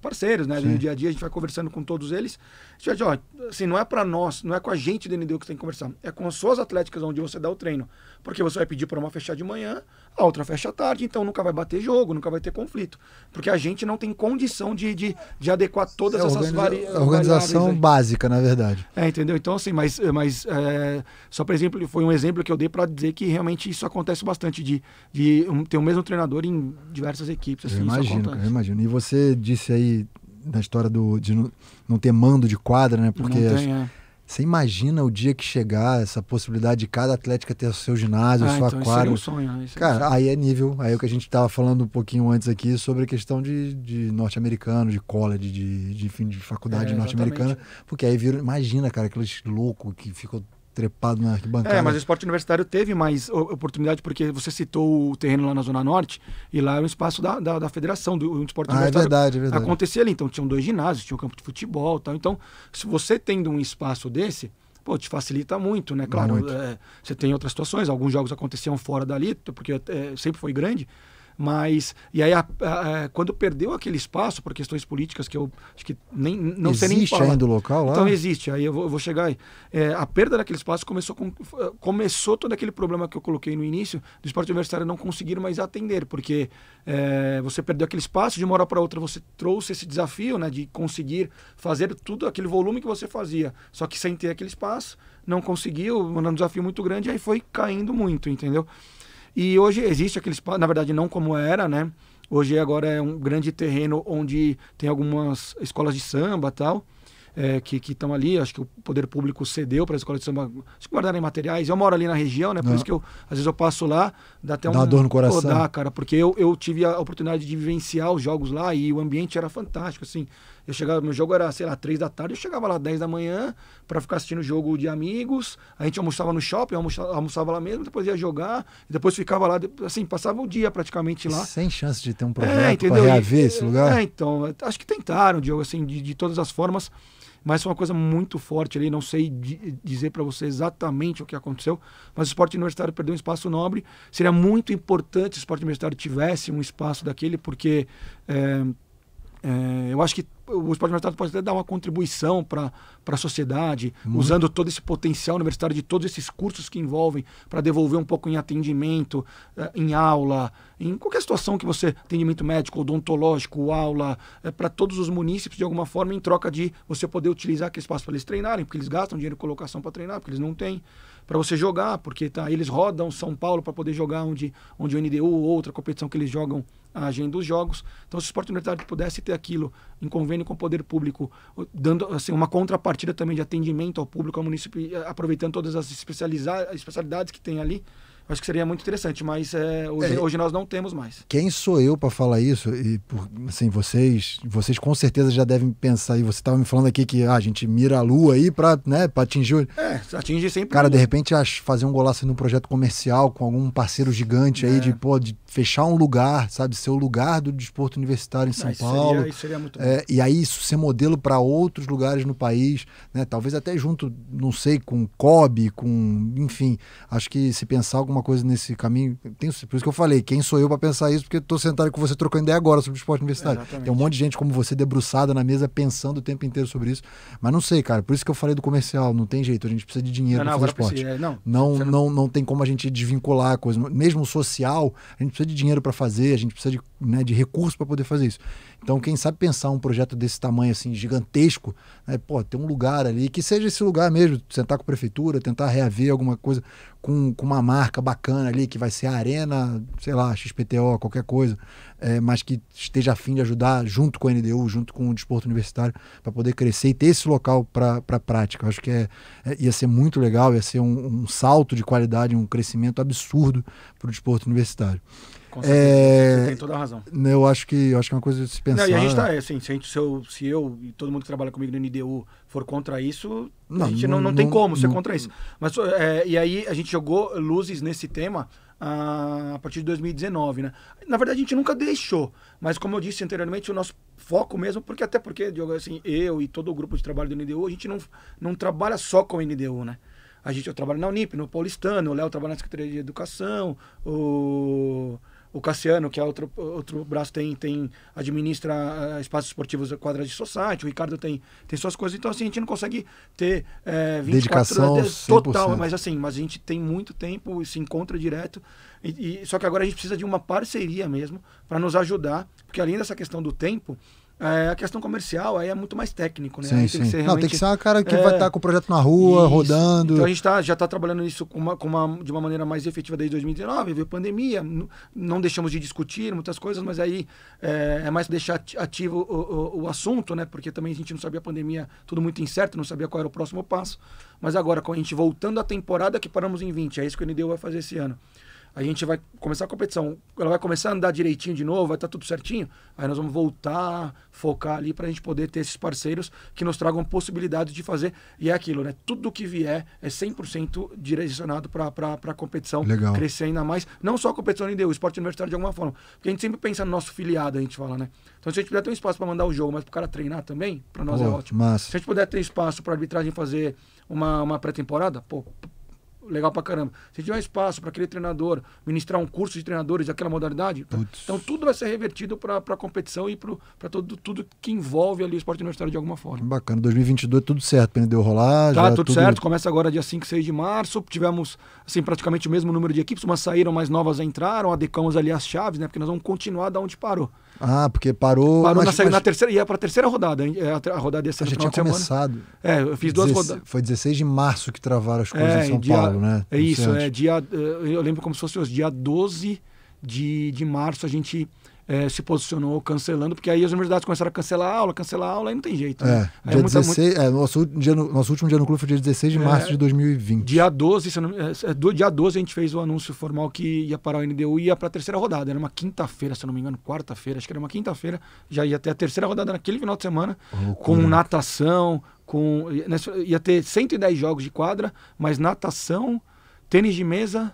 parceiros, né? Sim. No dia a dia a gente vai conversando com todos eles. A gente vai dizer, ó, assim, não é para nós, não é com a gente do NDU que você tem que conversar, é com as suas atléticas onde você dá o treino. Porque você vai pedir para uma fechar de manhã, a outra fecha tarde, então nunca vai bater jogo, nunca vai ter conflito. Porque a gente não tem condição de, de, de adequar todas é essas variáveis. Organização básica, na verdade. É, entendeu? Então, assim, mas, mas é, só por exemplo, foi um exemplo que eu dei para dizer que realmente isso acontece bastante, de, de um, ter o mesmo treinador em diversas equipes. Assim, eu imagino, eu imagino. E você disse aí na história do, de não, não ter mando de quadra, né? Porque tem, as, é. Você imagina o dia que chegar essa possibilidade de cada atlética ter seu ginásio, ah, seu então aquário. Isso é um sonho, né? Cara, um sonho. aí é nível. Aí é o que a gente estava falando um pouquinho antes aqui sobre a questão de, de norte-americano, de college, de, de fim de faculdade é, norte-americana. Porque aí vira, imagina, cara, aqueles loucos que ficam trepado na arquibancada. É, mas o esporte universitário teve mais oportunidade, porque você citou o terreno lá na Zona Norte, e lá é um espaço da, da, da federação, do, esporte ah, é universitário. É verdade, é verdade. Acontecia ali, então tinham dois ginásios, tinha um campo de futebol tal. Então, se você tendo um espaço desse, pô, te facilita muito, né? Claro, muito. É, você tem outras situações, alguns jogos aconteciam fora dali, porque é, sempre foi grande, mas, e aí, a, a, a, é, quando perdeu aquele espaço por questões políticas, que eu acho que nem, não existe sei nem ainda o local lá? Então existe, aí eu vou, eu vou chegar aí. É, a perda daquele espaço começou, com, começou todo aquele problema que eu coloquei no início, do esporte universitário não conseguir mais atender, porque é, você perdeu aquele espaço, de uma hora para outra você trouxe esse desafio, né, de conseguir fazer tudo aquele volume que você fazia, só que sem ter aquele espaço, não conseguiu, um desafio muito grande, aí foi caindo muito, entendeu? E hoje existe aquele espaço, na verdade não como era, né? Hoje agora é um grande terreno onde tem algumas escolas de samba tal, é, que estão ali. Acho que o poder público cedeu para as escolas de samba se guardarem materiais. Eu moro ali na região, né? Por não. isso que eu, às vezes eu passo lá, dá até dá um. Dá dor no coração. dá, cara, porque eu, eu tive a oportunidade de vivenciar os jogos lá e o ambiente era fantástico, assim. Eu chegava, meu jogo era, sei lá, três da tarde, eu chegava lá 10 da manhã para ficar assistindo o jogo de amigos. A gente almoçava no shopping, almoçava, almoçava lá mesmo, depois ia jogar, depois ficava lá, assim, passava o dia praticamente lá. Sem chance de ter um é, projeto é, para reaver e, esse lugar? É, então, acho que tentaram, Diogo, assim, de, de todas as formas mas foi uma coisa muito forte ali. Não sei dizer para você exatamente o que aconteceu, mas o esporte universitário perdeu um espaço nobre. Seria muito importante se o esporte universitário tivesse um espaço daquele, porque é, é, eu acho que o esporte universitário pode até dar uma contribuição para a sociedade, usando todo esse potencial universitário de todos esses cursos que envolvem, para devolver um pouco em atendimento, eh, em aula, em qualquer situação que você, atendimento médico, odontológico, aula, é, eh, para todos os munícipes, de alguma forma, em troca de você poder utilizar aquele espaço para eles treinarem, porque eles gastam dinheiro em colocação para treinar, porque eles não têm para você jogar, porque tá, eles rodam São Paulo para poder jogar onde, onde o NDU ou outra competição que eles jogam a agenda dos jogos. Então, se o esporte universitário pudesse ter aquilo em convênio com o poder público, dando assim, uma contrapartida também de atendimento ao público, ao município, eh, aproveitando todas as especialidades que tem ali, acho que seria muito interessante, mas é, hoje, é, hoje, nós não temos mais. Quem sou eu para falar isso? E por, assim, vocês, vocês com certeza já devem pensar. E você estava me falando aqui que ah, a gente mira a lua aí para né, atingir. É, atinge sempre. Cara, de repente fazer um golaço num projeto comercial com algum parceiro gigante é. aí de, pô, de fechar um lugar, sabe, ser o lugar do desporto universitário em São ah, isso Paulo. Seria, isso seria muito é, e aí isso ser modelo para outros lugares no país, né? Talvez até junto, não sei, com COB, com, enfim, acho que se pensar alguma coisa nesse caminho, tem, por isso que eu falei, quem sou eu para pensar isso? Porque estou sentado com você trocando ideia agora sobre o esporte universitário. É, tem um monte de gente como você debruçada na mesa pensando o tempo inteiro sobre isso, mas não sei, cara, por isso que eu falei do comercial, não tem jeito, a gente precisa de dinheiro para fazer esporte. Precisa, é, não, não, não, não tem como a gente desvincular a coisa, mesmo social, a gente precisa de dinheiro para fazer, a gente precisa de né, de recurso para poder fazer isso. Então, quem sabe pensar um projeto desse tamanho assim gigantesco, né, pô, ter um lugar ali que seja esse lugar mesmo, sentar com a prefeitura, tentar reaver alguma coisa com, com uma marca bacana ali que vai ser a arena, sei lá, XPTO, qualquer coisa, é, mas que esteja afim de ajudar junto com a NDU, junto com o desporto universitário para poder crescer e ter esse local para pra prática. Eu acho que é, é, ia ser muito legal, ia ser um, um salto de qualidade, um crescimento absurdo para o desporto universitário. Com certeza. É... tem toda a razão. É, né, eu acho que eu acho que é uma coisa de se pensar. Não, e a gente tá, é assim, se, gente, se, eu, se eu e todo mundo que trabalha comigo no NDU for contra isso, não, a gente não, não, não tem como ser contra isso. Mas, é, e aí a gente jogou luzes nesse tema ah, a partir de 2019, né? Na verdade, a gente nunca deixou, mas como eu disse anteriormente, o nosso foco mesmo, porque até porque, Diogo, assim, eu e todo o grupo de trabalho do NDU, a gente não, não trabalha só com o NDU, né? A gente, eu trabalho na Unip, no Paulistano, o Léo trabalha na Secretaria de Educação, o o Cassiano, que é outro, outro braço, tem, tem administra uh, espaços esportivos quadra de society, o Ricardo tem, tem suas coisas, então assim, a gente não consegue ter é, 24 horas total, mas assim, mas a gente tem muito tempo, se encontra direto, e, e só que agora a gente precisa de uma parceria mesmo para nos ajudar, porque além dessa questão do tempo, é, a questão comercial aí é muito mais técnico, né? Sim, sim. Tem, que ser realmente... Não, tem que ser uma cara que é... vai estar tá com o projeto na rua, isso. rodando. Então a gente tá, já está trabalhando isso com uma, com uma, de uma maneira mais efetiva desde 2019, veio pandemia, não deixamos de discutir muitas coisas, mas aí é, é mais deixar ativo o, o, o, assunto, né? Porque também a gente não sabia a pandemia, tudo muito incerto, não sabia qual era o próximo passo. Mas agora, com a gente voltando à temporada que paramos em 20, é isso que o NDU vai fazer esse ano a gente vai começar a competição, ela vai começar a andar direitinho de novo, vai estar tá tudo certinho, aí nós vamos voltar, focar ali para a gente poder ter esses parceiros que nos tragam possibilidades de fazer. E é aquilo, né? Tudo que vier é 100% direcionado para a competição Legal. crescer ainda mais. Não só a competição ainda, o esporte universitário de alguma forma. Porque a gente sempre pensa no nosso filiado, a gente fala, né? Então, se a gente puder ter um espaço para mandar o jogo, mas para o cara treinar também, para nós é pô, é ótimo. Massa. Se a gente puder ter espaço para arbitragem fazer uma, uma pré-temporada, pô, legal pra caramba. Se tiver espaço para aquele treinador ministrar um curso de treinadores daquela modalidade, tá? Puts. então tudo vai ser revertido para a competição e para tudo, tudo que envolve ali o esporte universitário de alguma forma. Bacana. 2022 tudo certo, pneu rolar. Tá, tudo, tudo, certo. Começa agora dia 5, 6 de março. Tivemos assim, praticamente o mesmo número de equipes, umas saíram, mais novas entraram, adecamos ali as chaves, né? Porque nós vamos continuar da onde parou. Ah, porque parou. Parou mas, na, tipo, mas... na terceira, ia é para a terceira rodada. É, a rodada ia ser Já tinha começado. É, eu fiz duas rodadas. Foi 16 de março que travaram as é, coisas é, em São dia... Paulo, né? É isso, é. Dia, eh, eu lembro como se fosse hoje, dia 12 de, de março a gente é, se posicionou cancelando, porque aí as universidades começaram a cancelar a aula, cancelar a aula, aí não tem jeito. Né? É, é dia é 16, é, nosso, dia, nosso último dia no clube foi dia 16 de é. março de 2020. Dia 12, se do dia 12 a gente fez o anúncio formal que ia para o NDU e ia para a terceira rodada. Era uma quinta-feira, se eu não me engano, quarta-feira, acho que era uma quinta-feira, já ia até a terceira rodada naquele final de semana, com natação, com ia ter 110 jogos de quadra, mas natação, tênis de mesa,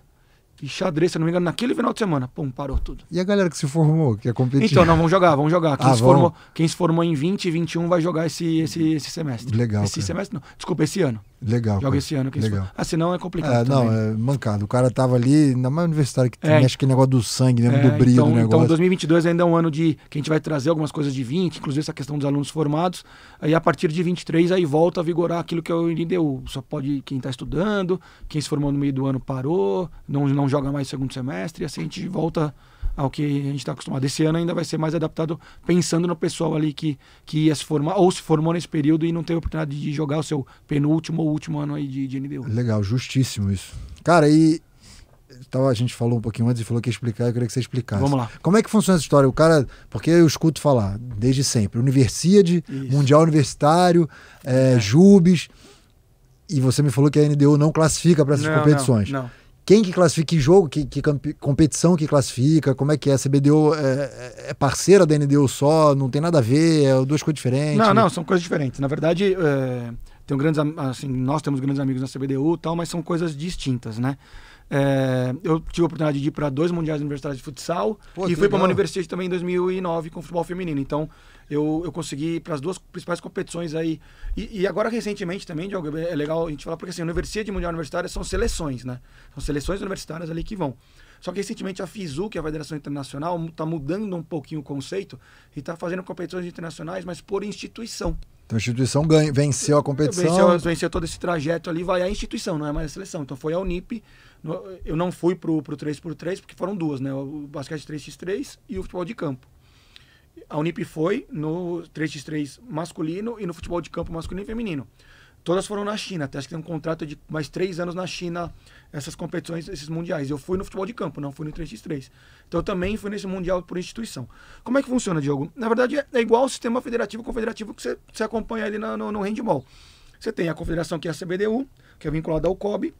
e xadrez, se não me engano, naquele final de semana. Pum, parou tudo. E a galera que se formou, que é competir? Então, não, vamos jogar, vamos jogar. Quem, ah, se, vamos? Formou, quem se formou em 20 e 21 vai jogar esse, esse, esse semestre. Legal. Esse cara. semestre não, desculpa, esse ano. Legal. Joga esse ano. Que legal. Eles... Ah, senão é complicado. É, não, é mancado. O cara tava ali na mais universitária que tem, é. acho que negócio do sangue, né? do é, brilho então, do então, negócio. Então, 2022 ainda é um ano de que a gente vai trazer algumas coisas de 20, inclusive essa questão dos alunos formados. Aí a partir de 23 aí volta a vigorar aquilo que é o INDU. Só pode quem está estudando, quem se formou no meio do ano parou, não, não joga mais segundo semestre, e assim a gente volta ao que a gente está acostumado. Esse ano ainda vai ser mais adaptado pensando no pessoal ali que, que ia se formar ou se formou nesse período e não teve oportunidade de jogar o seu penúltimo ou último ano aí de, de NDU. Legal, justíssimo isso. Cara, e então, a gente falou um pouquinho antes e falou que ia explicar, eu queria que você explicasse. Vamos lá. Como é que funciona essa história? O cara, porque eu escuto falar desde sempre, universidade, Mundial Universitário, é, é. Jubes, e você me falou que a NDU não classifica para essas não, competições. Não, não quem que classifica, que jogo, que, que competição que classifica, como é que é? A CBDU é, é, é, parceira da NDU só, não tem nada a ver, é duas coisas diferentes? Não, não, são coisas diferentes. Na verdade, é, tem grandes, assim, nós temos grandes amigos na CBDU e tal, mas são coisas distintas, né? É, eu tive a oportunidade de ir para dois mundiais universitários de futsal Pô, e fui para uma universidade também em 2009 com futebol feminino. Então eu, eu consegui para as duas principais competições aí. E, e, agora recentemente também, Diogo, é, é legal a gente falar, porque assim, universidade mundial universitária são seleções, né? São seleções universitárias ali que vão. Só que recentemente a FISU, que é a Federação Internacional, está mudando um pouquinho o conceito e está fazendo competições internacionais, mas por instituição. Então a instituição ganha, venceu a competição. Venceu, venceu todo esse trajeto ali, vai à instituição, não é mais a seleção. Então foi a Unip eu não fui pro, pro 3x3, porque foram duas, né? O basquete 3x3 e o futebol de campo. A Unip foi no 3x3 masculino e no futebol de campo masculino e feminino. Todas foram na China, até acho que tem um contrato de mais três anos na China, essas competições, esses mundiais. Eu fui no futebol de campo, não fui no 3x3. Então eu também fui nesse mundial por instituição. Como é que funciona, Diogo? Na verdade, é, é igual o sistema federativo confederativo que você, você acompanha ali no, no, no handball. Você tem a confederação que é a CBDU, que é vinculada ao COB,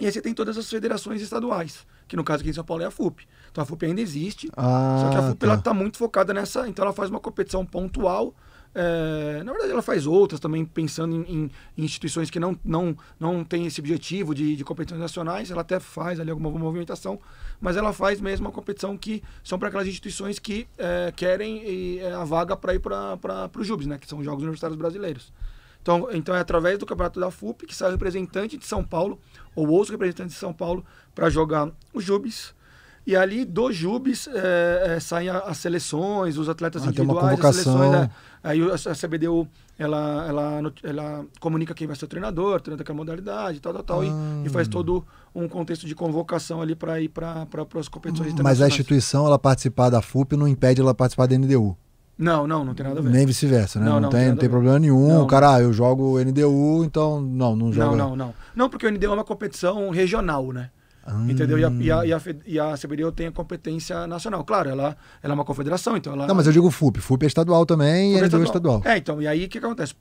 e aí você tem todas as federações estaduais, que no caso aqui em São Paulo é a FUP. Então a FUP ainda existe, ah, só que a ah, FUP tá. ela está muito focada nessa, então ela faz uma competição pontual. É, na verdade, ela faz outras também, pensando em, em, instituições que não, não, não têm esse objetivo de, de competições nacionais. Ela até faz ali alguma movimentação, mas ela faz mesmo uma competição que são para aquelas instituições que é, querem e, é, a vaga para ir para os JUBs, né, que são Jogos Universitários Brasileiros. Então, então é através do campeonato da FUP que sai o representante de São Paulo, ou outros representantes de São Paulo para jogar os Jubes. E ali dos Jubes é, é, saem as seleções, os atletas ah, individuais, as seleções. Né? Aí a CBDU ela, ela, ela comunica quem vai ser o treinador, treina daquela modalidade, tal, tal, tal, ah. e, e, faz todo um contexto de convocação ali para ir para as competições hum, Mas a instituição, ela participar da FUP, não impede ela participar da NDU? Não, não, não tem nada a ver. Nem vice-versa, né? Não, não, não tem, tem, não tem problema nenhum. Não, cara, ah, eu jogo NDU, então não, não jogo. Não, né? não, não. Não, porque o NDU é uma competição regional, né? Hum. Entendeu? E a, e a, e a, e a CBDU tem a competência nacional. Claro, ela, ela é uma confederação, então ela... Não, mas eu digo FUP. FUP é estadual também FUP e NDU é, é estadual. É, então, e aí o que acontece?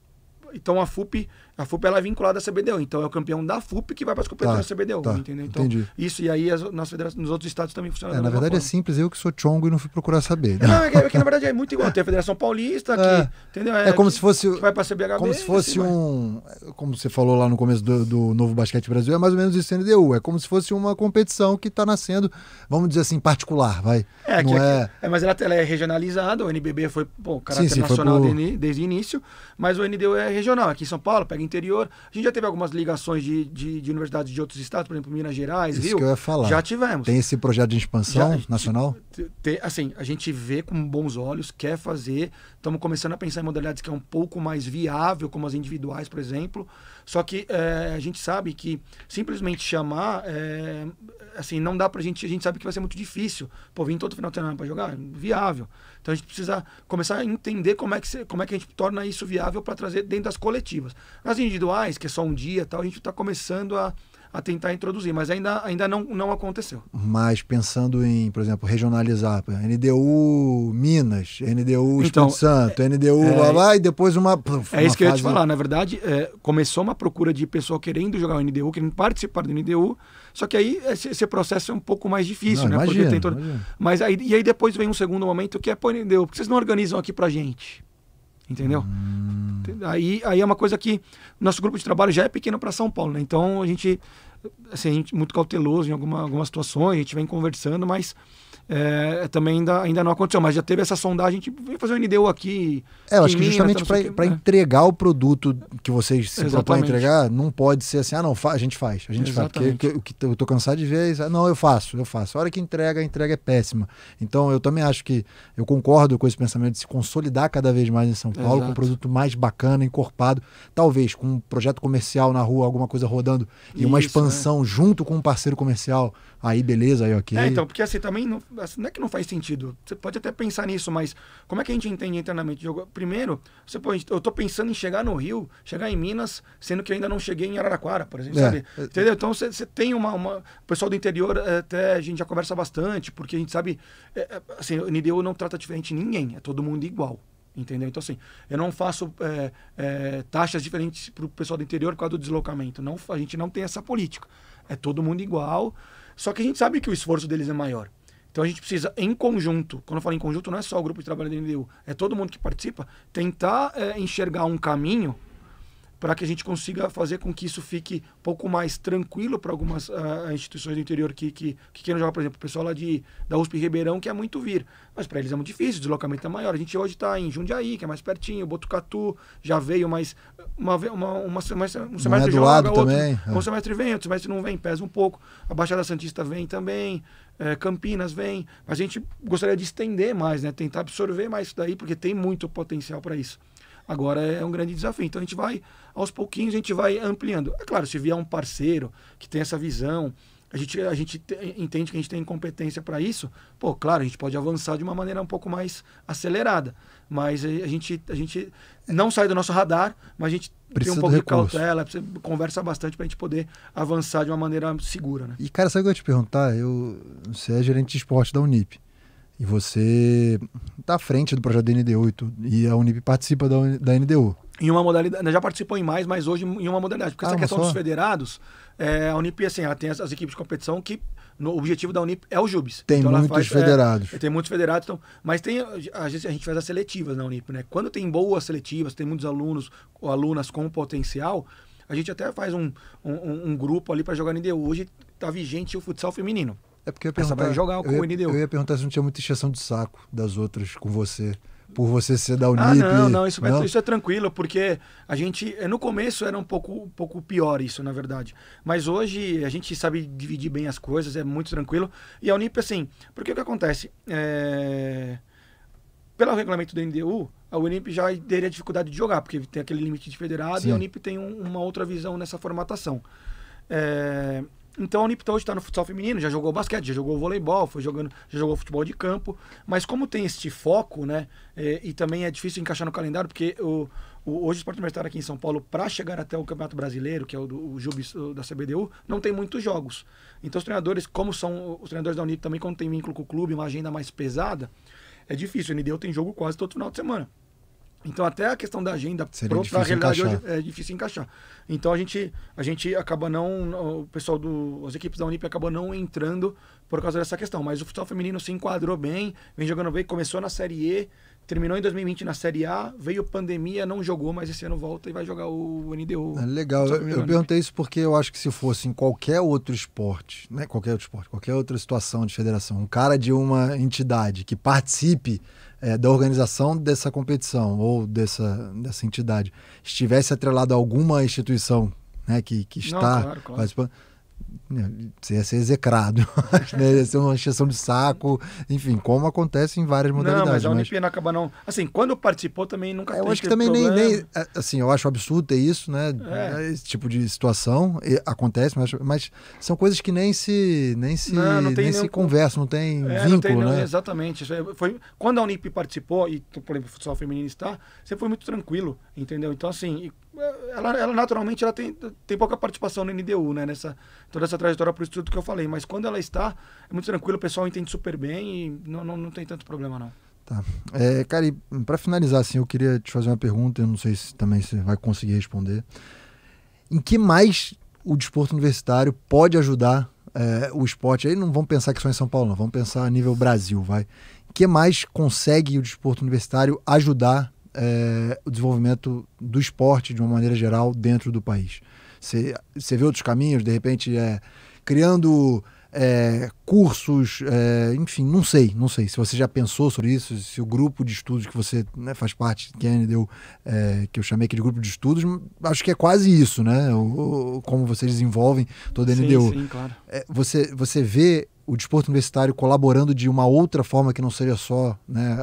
Então a FUP a FUP ela é vinculada à CBDU, então é o campeão da FUP que vai para as competições tá, da CBDU, tá, entendeu? Então, entendi. Isso, e aí as, nas nos outros estados também funciona. É, na verdade é forma. é simples, eu que sou chongo e não fui procurar saber. Né? Não, é que, é que, na verdade é muito igual. Tem a Federação Paulista, é, que, entendeu? É, como que, se fosse. vai para CBHB. Como se fosse assim, um. Vai. Como você falou lá no começo do, do, Novo Basquete Brasil, é mais ou menos isso, CNDU. É como se fosse uma competição que está nascendo, vamos dizer assim, particular, vai. É, não é, é... é... mas ela, ela, é regionalizada, o NBB foi, pô, caráter sim, sim, nacional pro... desde o início, mas o NDU é regional. Aqui em São Paulo, pega interior. A gente já teve algumas ligações de, de, de universidades de outros estados, por exemplo, Minas Gerais, Isso Rio. que eu ia falar. Já tivemos. Tem esse projeto de expansão Já- nacional? Te- assim, a gente vê com bons olhos, quer fazer. Estamos começando a pensar em modalidades que é um pouco mais viável, como as individuais, por exemplo. Só que eh, a gente sabe que simplesmente chamar, é, assim, não dá pra gente. A gente sabe que vai ser muito difícil. Pô, vir todo final de semana pra jogar, viável. Então a gente precisa começar a entender como é que, como é que a gente torna isso viável para trazer dentro das coletivas. Nas individuais, que é só um dia tal, a gente está começando a, a tentar introduzir, mas ainda, ainda não, não aconteceu. Mas pensando em, por exemplo, regionalizar, NDU Minas, NDU então, Espírito é, Santo, é, NDU é, lá, lá, e depois uma. É isso uma que eu ia te falar. Na verdade, é, começou uma procura de pessoa querendo jogar o NDU, querendo participar do NDU só que aí esse, esse processo é um pouco mais difícil, não, né? Imagina, porque tem todo... Mas aí, e aí depois vem um segundo momento que é, pô, entendeu? Porque vocês não organizam aqui pra gente. Entendeu? Hum. Aí, aí é uma coisa que nosso grupo de trabalho já é pequeno para São Paulo, né? Então a gente, assim, a gente é muito cauteloso em alguma, algumas situações, a gente vem conversando, mas é, também ainda, ainda não aconteceu, mas já teve essa sondagem, tipo, vem fazer um NDU aqui. É, eu acho que Minas, justamente para né? entregar o produto que vocês se propõem a entregar, não pode ser assim, ah, não, a gente faz, a gente Exatamente. faz. Porque eu, eu tô cansado de ver, é ah, não, eu faço, eu faço. A hora que entrega, a entrega é péssima. Então eu também acho que, eu concordo com esse pensamento de se consolidar cada vez mais em São Paulo, Exato. com um produto mais bacana, encorpado, talvez com um projeto comercial na rua, alguma coisa rodando, e Isso, uma né? expansão né? junto com um parceiro comercial aí beleza, aí ok. É, então, porque assim também não, assim, não é que não faz sentido. Você pode até pensar nisso, mas como é que a gente entende internamente? Primeiro, você pode, eu tô pensando em chegar no Rio, chegar em Minas, sendo que eu ainda não cheguei em Araraquara, por exemplo. É. Sabe? É, é. Entendeu? Então você, você tem uma, uma. O pessoal do interior é, até a gente já conversa bastante, porque a gente sabe. É, assim, o NDU não trata diferente ninguém, é todo mundo igual entendeu? Então, assim, eu não faço é, é, taxas diferentes para o pessoal do interior por causa do deslocamento. Não, a gente não tem essa política. É todo mundo igual, só que a gente sabe que o esforço deles é maior. Então a gente precisa, em conjunto, quando eu falo em conjunto, não é só o grupo de trabalho da NDU, é todo mundo que participa, tentar é, enxergar um caminho para que a gente consiga fazer com que isso fique um pouco mais tranquilo para algumas uh, instituições do interior que, que, que queiram jogar, por exemplo, o pessoal lá de, da USP Ribeirão quer muito vir, mas para eles é muito difícil, o deslocamento é maior. A gente hoje está em Jundiaí, que é mais pertinho, Botucatu já veio, mas uma, uma, uma semestre, um semestre não é joga, é outro, também. É um semestre vem, outro semestre não vem, pesa um pouco. A Baixada Santista vem também, é, Campinas vem, mas a gente gostaria de estender mais, né? tentar absorver mais isso daí, porque tem muito potencial para isso. Agora é um grande desafio. Então a gente vai, aos pouquinhos, a gente vai ampliando. É claro, se vier um parceiro que tem essa visão, a gente, a gente entende que a gente tem competência para isso, pô, claro, a gente pode avançar de uma maneira um pouco mais acelerada. Mas a gente, a gente não sai do nosso radar, mas a gente precisa tem um pouco de cautela, precisa, conversa bastante para a gente poder avançar de uma maneira segura. Né? E, cara, sabe o que eu ia te perguntar? Eu, você é gerente de esporte da Unip e você está à frente do projeto da ND8 e a Unip participa da, da NDU. Em uma modalidade, né, já participou em mais, mas hoje em uma modalidade. Porque ah, essa questão só? dos federados, é, a Unip, assim, ela tem as, as equipes de competição que no, o objetivo da Unip é o Jubes. Tem então muitos faz, é, federados. É, tem muitos federados. Então, mas tem, a gente, a gente faz as seletivas na Unip, né? Quando tem boas seletivas, tem muitos alunos ou alunas com potencial, a gente até faz um, um, um grupo ali para jogar NDU. Hoje está vigente o futsal feminino. É porque eu ia perguntar. jogar com eu ia, o NDU. Eu ia perguntar se não tinha muita exceção de saco das outras com você. Por você ser da ah, Unip. Ah, não, não, isso, não? É, isso é tranquilo, porque a gente. É, no começo era um pouco, um pouco pior isso, na verdade. Mas hoje a gente sabe dividir bem as coisas, é muito tranquilo. E a Unip, assim, porque o que acontece? É pelo regulamento do NDU, a Unip já teria dificuldade de jogar, porque tem aquele limite de federado Sim. e a Unip tem um, uma outra visão nessa formatação. É, então a Unipta hoje está no futsal feminino, já jogou basquete, já jogou voleibol, foi jogando, já jogou futebol de campo. Mas como tem este foco, né? É, e também é difícil encaixar no calendário, porque o, o hoje o esporte universitário aqui em São Paulo, para chegar até o Campeonato Brasileiro, que é o, do, o da CBDU, não tem muitos jogos. Então os treinadores, como são os treinadores da Unip também, quando tem vínculo com o clube, uma agenda mais pesada, é difícil. O NDU tem jogo quase todo final de semana. Então até a questão da agenda para a realidade encaixar. hoje é difícil encaixar. Então a gente, a gente acaba não. O pessoal do. As equipes da Unip acabou não entrando por causa dessa questão. Mas o futsal feminino se enquadrou bem, vem jogando bem, começou na série E, terminou em 2020 na série A, veio pandemia, não jogou, mas esse ano volta e vai jogar o NDU. É legal, eu, eu perguntei isso porque eu acho que se fosse em qualquer outro esporte, né? Qualquer outro esporte, qualquer outra situação de federação, um cara de uma entidade que participe é, da organização dessa competição ou dessa, dessa entidade estivesse atrelado a alguma instituição né, que, que está Não, claro, claro. participando né, você ia ser execrado, né? ia ser uma encheção de saco, enfim, como acontece em várias modalidades. Não, mas a Olimpíada mas... acaba não. Assim, quando participou também nunca é, Eu acho que também nem, nem, é, Assim, eu acho absurdo ter isso, né? É. Esse tipo de situação acontece, mas, mas, são coisas que nem se nem se, não, não nem nenhum... se conversa, não tem é, vínculo, não tem, né? Exatamente. Foi, quando a Unip participou, e por exemplo, o futsal feminino está, você foi muito tranquilo, entendeu? Então, assim ela, ela, naturalmente ela tem, tem pouca participação no NDU, né? Nessa, toda essa trajetória para o estudo que eu falei. Mas quando ela está, é muito tranquilo, o pessoal entende super bem e não, não, não tem tanto problema, não. Tá. É, cara, para finalizar, assim, eu queria te fazer uma pergunta, eu não sei se também você vai conseguir responder. Em que mais o desporto universitário pode ajudar é, o esporte? Aí não vamos pensar que só em São Paulo, não, vamos pensar a nível Brasil, vai. que mais consegue o desporto universitário ajudar é, o desenvolvimento do esporte de uma maneira geral dentro do país. Você vê outros caminhos, de repente, é, criando é, cursos, é, enfim, não sei, não sei. Se você já pensou sobre isso, se o grupo de estudos que você né, faz parte, que é, deu, que eu chamei aqui de grupo de estudos, acho que é quase isso, né? O, o como vocês desenvolvem toda a NDU. Sim, sim, claro. você, você vê o desporto universitário colaborando de uma outra forma que não seja só né,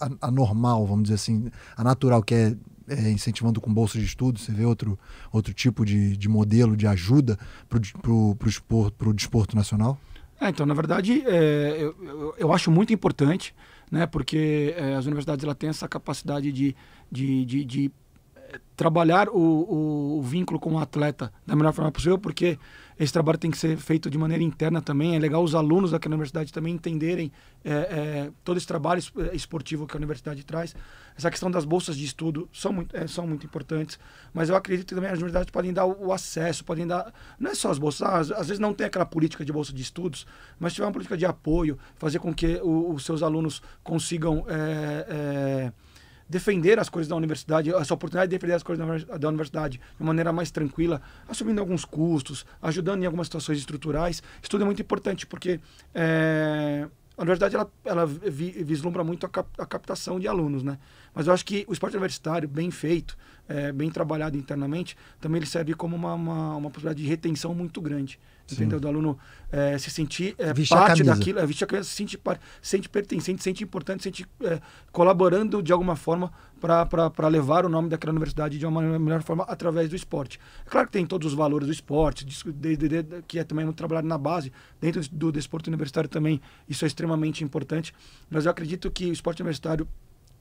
a, a normal, vamos dizer assim, a natural, que é, é, incentivando com bolsa de estudo, você vê outro, outro tipo de, de modelo de ajuda para o desporto, desporto nacional? É, então, na verdade, é, eu, eu, acho muito importante, né, porque é, as universidades ela têm essa capacidade de, de, de, de é, trabalhar o, o, o vínculo com o atleta da melhor forma possível, porque esse trabalho tem que ser feito de maneira interna também. É legal os alunos daquela universidade também entenderem é, é, todo esse trabalho é, esportivo que a universidade traz. Essa questão das bolsas de estudo são muito, é, são muito importantes, mas eu acredito que também as universidades podem dar o, o acesso, podem dar. Não é só as bolsas, ah, às, às, vezes não tem aquela política de bolsa de estudos, mas tiver uma política de apoio, fazer com que os seus alunos consigam. É, é defender as coisas da universidade, essa oportunidade de defender as coisas da universidade de maneira mais tranquila, assumindo alguns custos, ajudando em algumas situações estruturais. Isso tudo é muito importante, porque é, a universidade ela, ela vi, vislumbra muito a, cap, a, captação de alunos, né? Mas eu acho que o esporte universitário, bem feito, é, bem trabalhado internamente, também ele serve como uma, uma, uma possibilidade de retenção muito grande. Entendeu? Do aluno é, se sentir é, parte daquilo, é, vestir a camisa, se sente, sente pertencente, sente importante, sente é, colaborando de alguma forma para levar o nome daquela universidade de uma melhor forma através do esporte. É claro que tem todos os valores do esporte, desde de, de, que é também muito trabalhado na base, dentro do desporto universitário também, isso é extremamente importante, mas eu acredito que o esporte universitário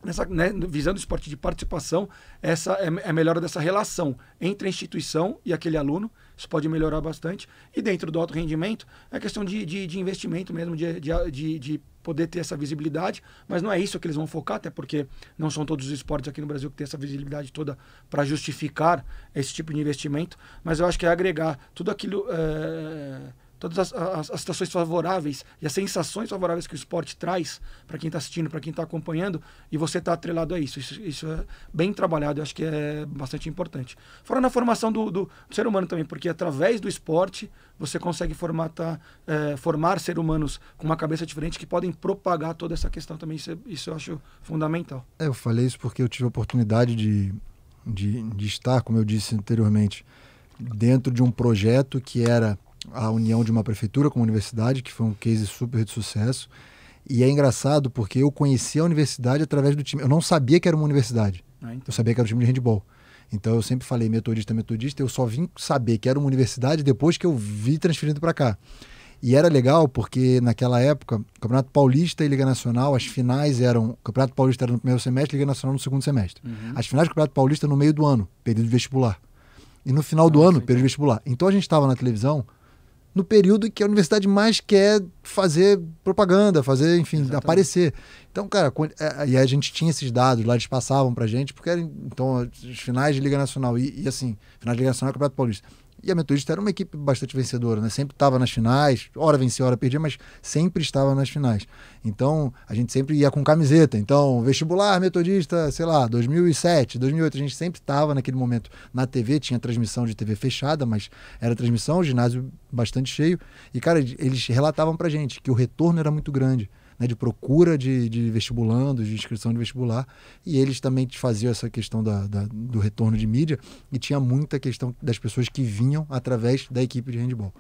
nessa, né, visando o esporte de participação, essa é, é a melhora dessa relação entre a instituição e aquele aluno, isso pode melhorar bastante. E dentro do alto rendimento, é questão de, de, de investimento mesmo, de, de, de poder ter essa visibilidade, mas não é isso que eles vão focar, até porque não são todos os esportes aqui no Brasil que têm essa visibilidade toda para justificar esse tipo de investimento, mas eu acho que é agregar tudo aquilo. É todas as, as, as, situações favoráveis e as sensações favoráveis que o esporte traz para quem está assistindo, para quem está acompanhando, e você está atrelado a isso. isso. isso. é bem trabalhado, eu acho que é bastante importante. Fora na formação do, do, do ser humano também, porque através do esporte você consegue formatar, é, formar ser humanos com uma cabeça diferente que podem propagar toda essa questão também. Isso, é, isso eu acho fundamental. É, eu falei isso porque eu tive a oportunidade de, de, de estar, como eu disse anteriormente, dentro de um projeto que era a união de uma prefeitura com uma universidade, que foi um case super de sucesso. E é engraçado porque eu conheci a universidade através do time. Eu não sabia que era uma universidade. Ah, então. Eu sabia que era um time de handball. Então eu sempre falei metodista, metodista. Eu só vim saber que era uma universidade depois que eu vi transferindo para cá. E era legal porque naquela época, Campeonato Paulista e Liga Nacional, as finais eram. Campeonato Paulista era no primeiro semestre, Liga Nacional no segundo semestre. Uhum. As finais do Campeonato Paulista no meio do ano, período de vestibular. E no final ah, do ano, período de vestibular. Então a gente estava na televisão no período que a universidade mais quer fazer propaganda, fazer, enfim, Exatamente. aparecer. Então, cara, é, é, e a gente tinha esses dados lá, eles passavam pra gente, porque eram, então, os finais de Liga Nacional, e, e assim, finais de Liga Nacional e é Campeonato Paulista e a Metodista era uma equipe bastante vencedora, né? Sempre estava nas finais, hora vencia, hora perdia, mas sempre estava nas finais. Então, a gente sempre ia com camiseta. Então, vestibular Metodista, sei lá, 2007, 2008, a gente sempre estava naquele momento na TV, tinha transmissão de TV fechada, mas era transmissão, ginásio bastante cheio. E, cara, eles relatavam pra gente que o retorno era muito grande né, de procura de, de vestibulandos, de inscrição de vestibular, e eles também faziam essa questão da, da, do retorno de mídia, e tinha muita questão das pessoas que vinham através da equipe de handball.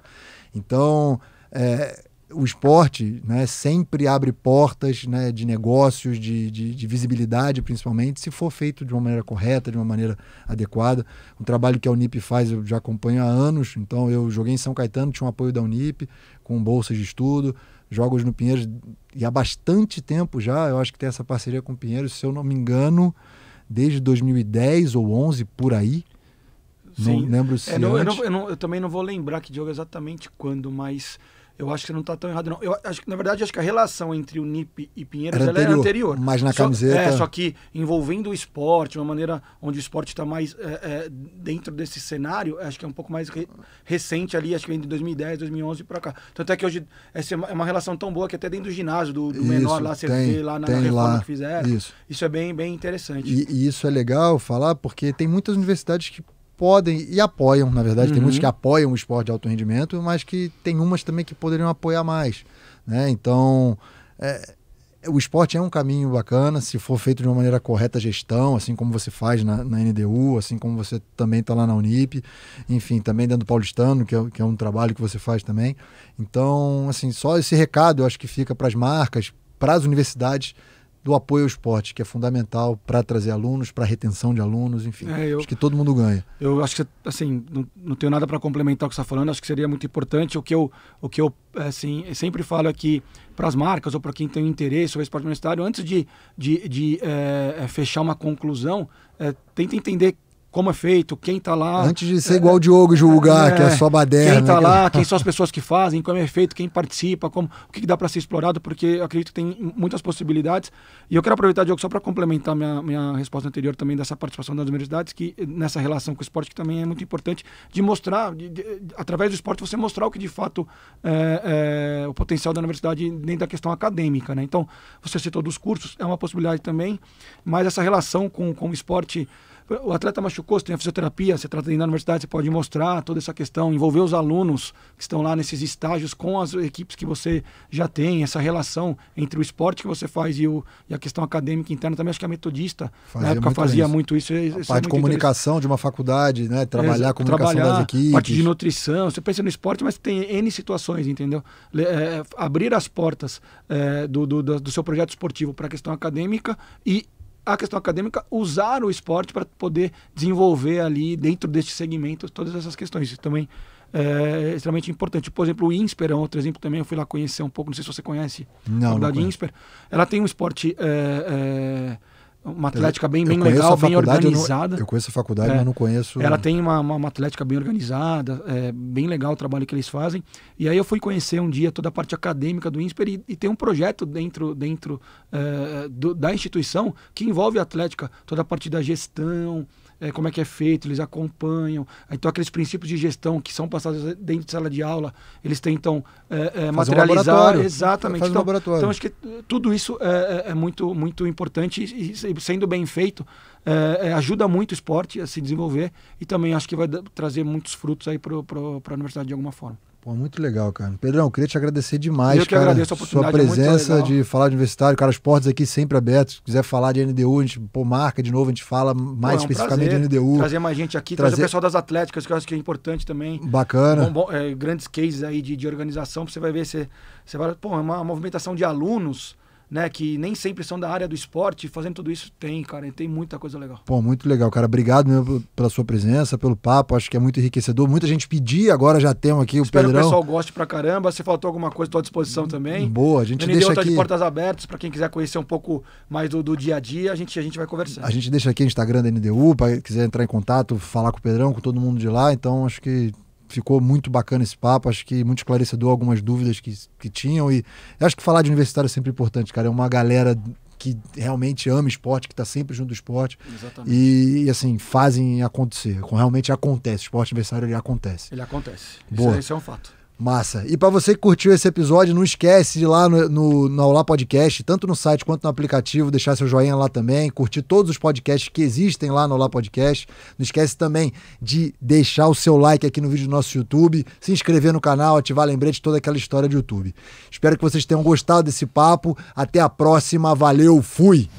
Então, é, o esporte né, sempre abre portas né, de negócios, de, de, de, visibilidade, principalmente, se for feito de uma maneira correta, de uma maneira adequada. Um trabalho que a Unip faz, eu já acompanho há anos. Então, eu joguei em São Caetano, tinha um apoio da Unip, com bolsas de estudo jogos no Pinheiros e há bastante tempo já. Eu acho que tem essa parceria com o Pinheiros, se eu não me engano, desde 2010 ou 11 por aí. Sim. Não lembro é, se. É, não, eu, não, eu, não, eu, também não vou lembrar que jogo exatamente quando, mas eu acho que não está tão errado, não. Eu acho, na verdade, acho que a relação entre o NIP e Pinheiros era é anterior, é anterior. Mas na só, camiseta. É, só que envolvendo o esporte, uma maneira onde o esporte está mais é, é, dentro desse cenário, acho que é um pouco mais re, recente ali, acho que vem de 2010, 2011 para cá. Tanto é que hoje essa é, é uma relação tão boa que até dentro do ginásio, do, do isso, menor lá, você tem, vê lá na reforma lá, que fizeram. Isso. isso é bem, bem interessante. E, e isso é legal falar, porque tem muitas universidades que podem e apoiam, na verdade, uhum. tem muitos uhum. que apoiam o esporte de alto rendimento, mas que tem umas também que poderiam apoiar mais. Né? Então, é, o esporte é um caminho bacana, se for feito de uma maneira correta gestão, assim como você faz na, na NDU, assim como você também está lá na Unip, enfim, também dentro do Paulistano, que é, que é um trabalho que você faz também. Então, assim, só esse recado eu acho que fica para as marcas, para as universidades, do apoio ao esporte, que é fundamental para trazer alunos, para retenção de alunos, enfim. É, eu, acho que todo mundo ganha. Eu acho que, assim, não, não tenho nada para complementar o que você está falando, acho que seria muito importante. O que eu, o que eu assim, sempre falo aqui é para as marcas ou para quem tem interesse sobre é esporte universitário, antes de, de, de é, fechar uma conclusão, é, tenta entender como é feito, quem está lá. Antes de ser igual o Diogo julgar, é, que é só baderna. Quem está né? lá, é. quem são as pessoas que fazem, como é feito, quem participa, como, o que dá para ser explorado, porque eu acredito que tem muitas possibilidades. E eu quero aproveitar, Diogo, só para complementar minha, minha resposta anterior também dessa participação das universidades, que nessa relação com o esporte, que também é muito importante, de mostrar, de, de, através do esporte, você mostrar o que de fato é, é o potencial da universidade dentro da questão acadêmica. Né? Então, você citou dos cursos, é uma possibilidade também, mas essa relação com, com o esporte o atleta machucou, você tem a fisioterapia, você trata de ir na universidade, você pode mostrar toda essa questão, envolver os alunos que estão lá nesses estágios com as equipes que você já tem, essa relação entre o esporte que você faz e, o, e a questão acadêmica interna também. Acho que a é metodista né? fazia na época muito fazia isso. muito isso. É, isso é a parte é de comunicação de uma faculdade, né? Trabalhar é, a comunicação trabalhar, das equipes. parte de nutrição, você pensa no esporte, mas tem N situações, entendeu? É, abrir as portas é, do, do, do, seu projeto esportivo para a questão acadêmica e a questão acadêmica, usar o esporte para poder desenvolver ali, dentro deste segmento, todas essas questões. Isso também é, é extremamente importante. Por exemplo, o INSPER é outro exemplo também. Eu fui lá conhecer um pouco, não sei se você conhece não, a faculdade não INSPER. Ela tem um esporte. É, é, uma atlética bem, bem legal, bem organizada. Eu, não, eu, conheço a faculdade, é, mas não conheço. Ela tem uma, uma, uma atlética bem organizada, é bem legal o trabalho que eles fazem. E aí eu fui conhecer um dia toda a parte acadêmica do INSPER e, e tem um projeto dentro, dentro é, do, da instituição que envolve a atlética, toda a parte da gestão, é, como é que é feito, eles acompanham. Então, aqueles princípios de gestão que são passados dentro de sala de aula, eles tentam é, é, materializar. Um exatamente. Faz então, um laboratório. então, acho que tudo isso é, é, é muito, muito importante e, e sendo bem feito, é, ajuda muito o esporte a se desenvolver e também acho que vai trazer muitos frutos aí para a universidade de alguma forma. Pô, muito legal, cara. Pedrão, queria te agradecer demais, eu que cara. Agradeço a oportunidade, sua é presença é de falar de universitário, cara, os portos aqui sempre abertos. Se quiser falar de NDU, a gente pô, marca de novo, a gente fala mais pô, é um especificamente prazer, de NDU. Trazer mais gente aqui, trazer... trazer... o pessoal das atléticas, que eu acho que é importante também. Bacana. Bom, bom, é, grandes cases aí de, de organização, você vai ver, você, você vai. Pô, é uma movimentação de alunos né, que nem sempre são da área do esporte, fazendo tudo isso, tem, cara, tem muita coisa legal. Pô, muito legal, cara. Obrigado mesmo pela sua presença, pelo papo, acho que é muito enriquecedor. Muita gente pedia, agora já temos aqui o Espero Pedrão. Espero que o pessoal goste pra caramba. Se faltou alguma coisa, estou à disposição hum, também. Boa, a gente deixa tá aqui... de portas abertas para quem quiser conhecer um pouco mais do, do, dia a dia, a gente, a gente vai conversar A gente deixa aqui o Instagram da NDU, para quiser entrar em contato, falar com o Pedrão, com todo mundo de lá, então acho que ficou muito bacana esse papo, acho que muito esclarecedor algumas dúvidas que, que tinham. E acho que falar de universitário é sempre importante, cara. É uma galera que realmente ama esporte, que está sempre junto do esporte. Exatamente. E, e, assim, fazem acontecer. Realmente acontece. esporte aniversário ele acontece. Ele acontece. Boa. Isso, esse é, é um fato. Massa. E para você que curtiu esse episódio, não esquece de ir lá no, no, no Podcast, tanto no site quanto no aplicativo, deixar seu joinha lá também, curtir todos os podcasts que existem lá no Aula Podcast. Não esquece também de deixar o seu like aqui no vídeo do nosso YouTube, se inscrever no canal, ativar a lembrete, toda aquela história de YouTube. Espero que vocês tenham gostado desse papo. Até a próxima. Valeu, fui!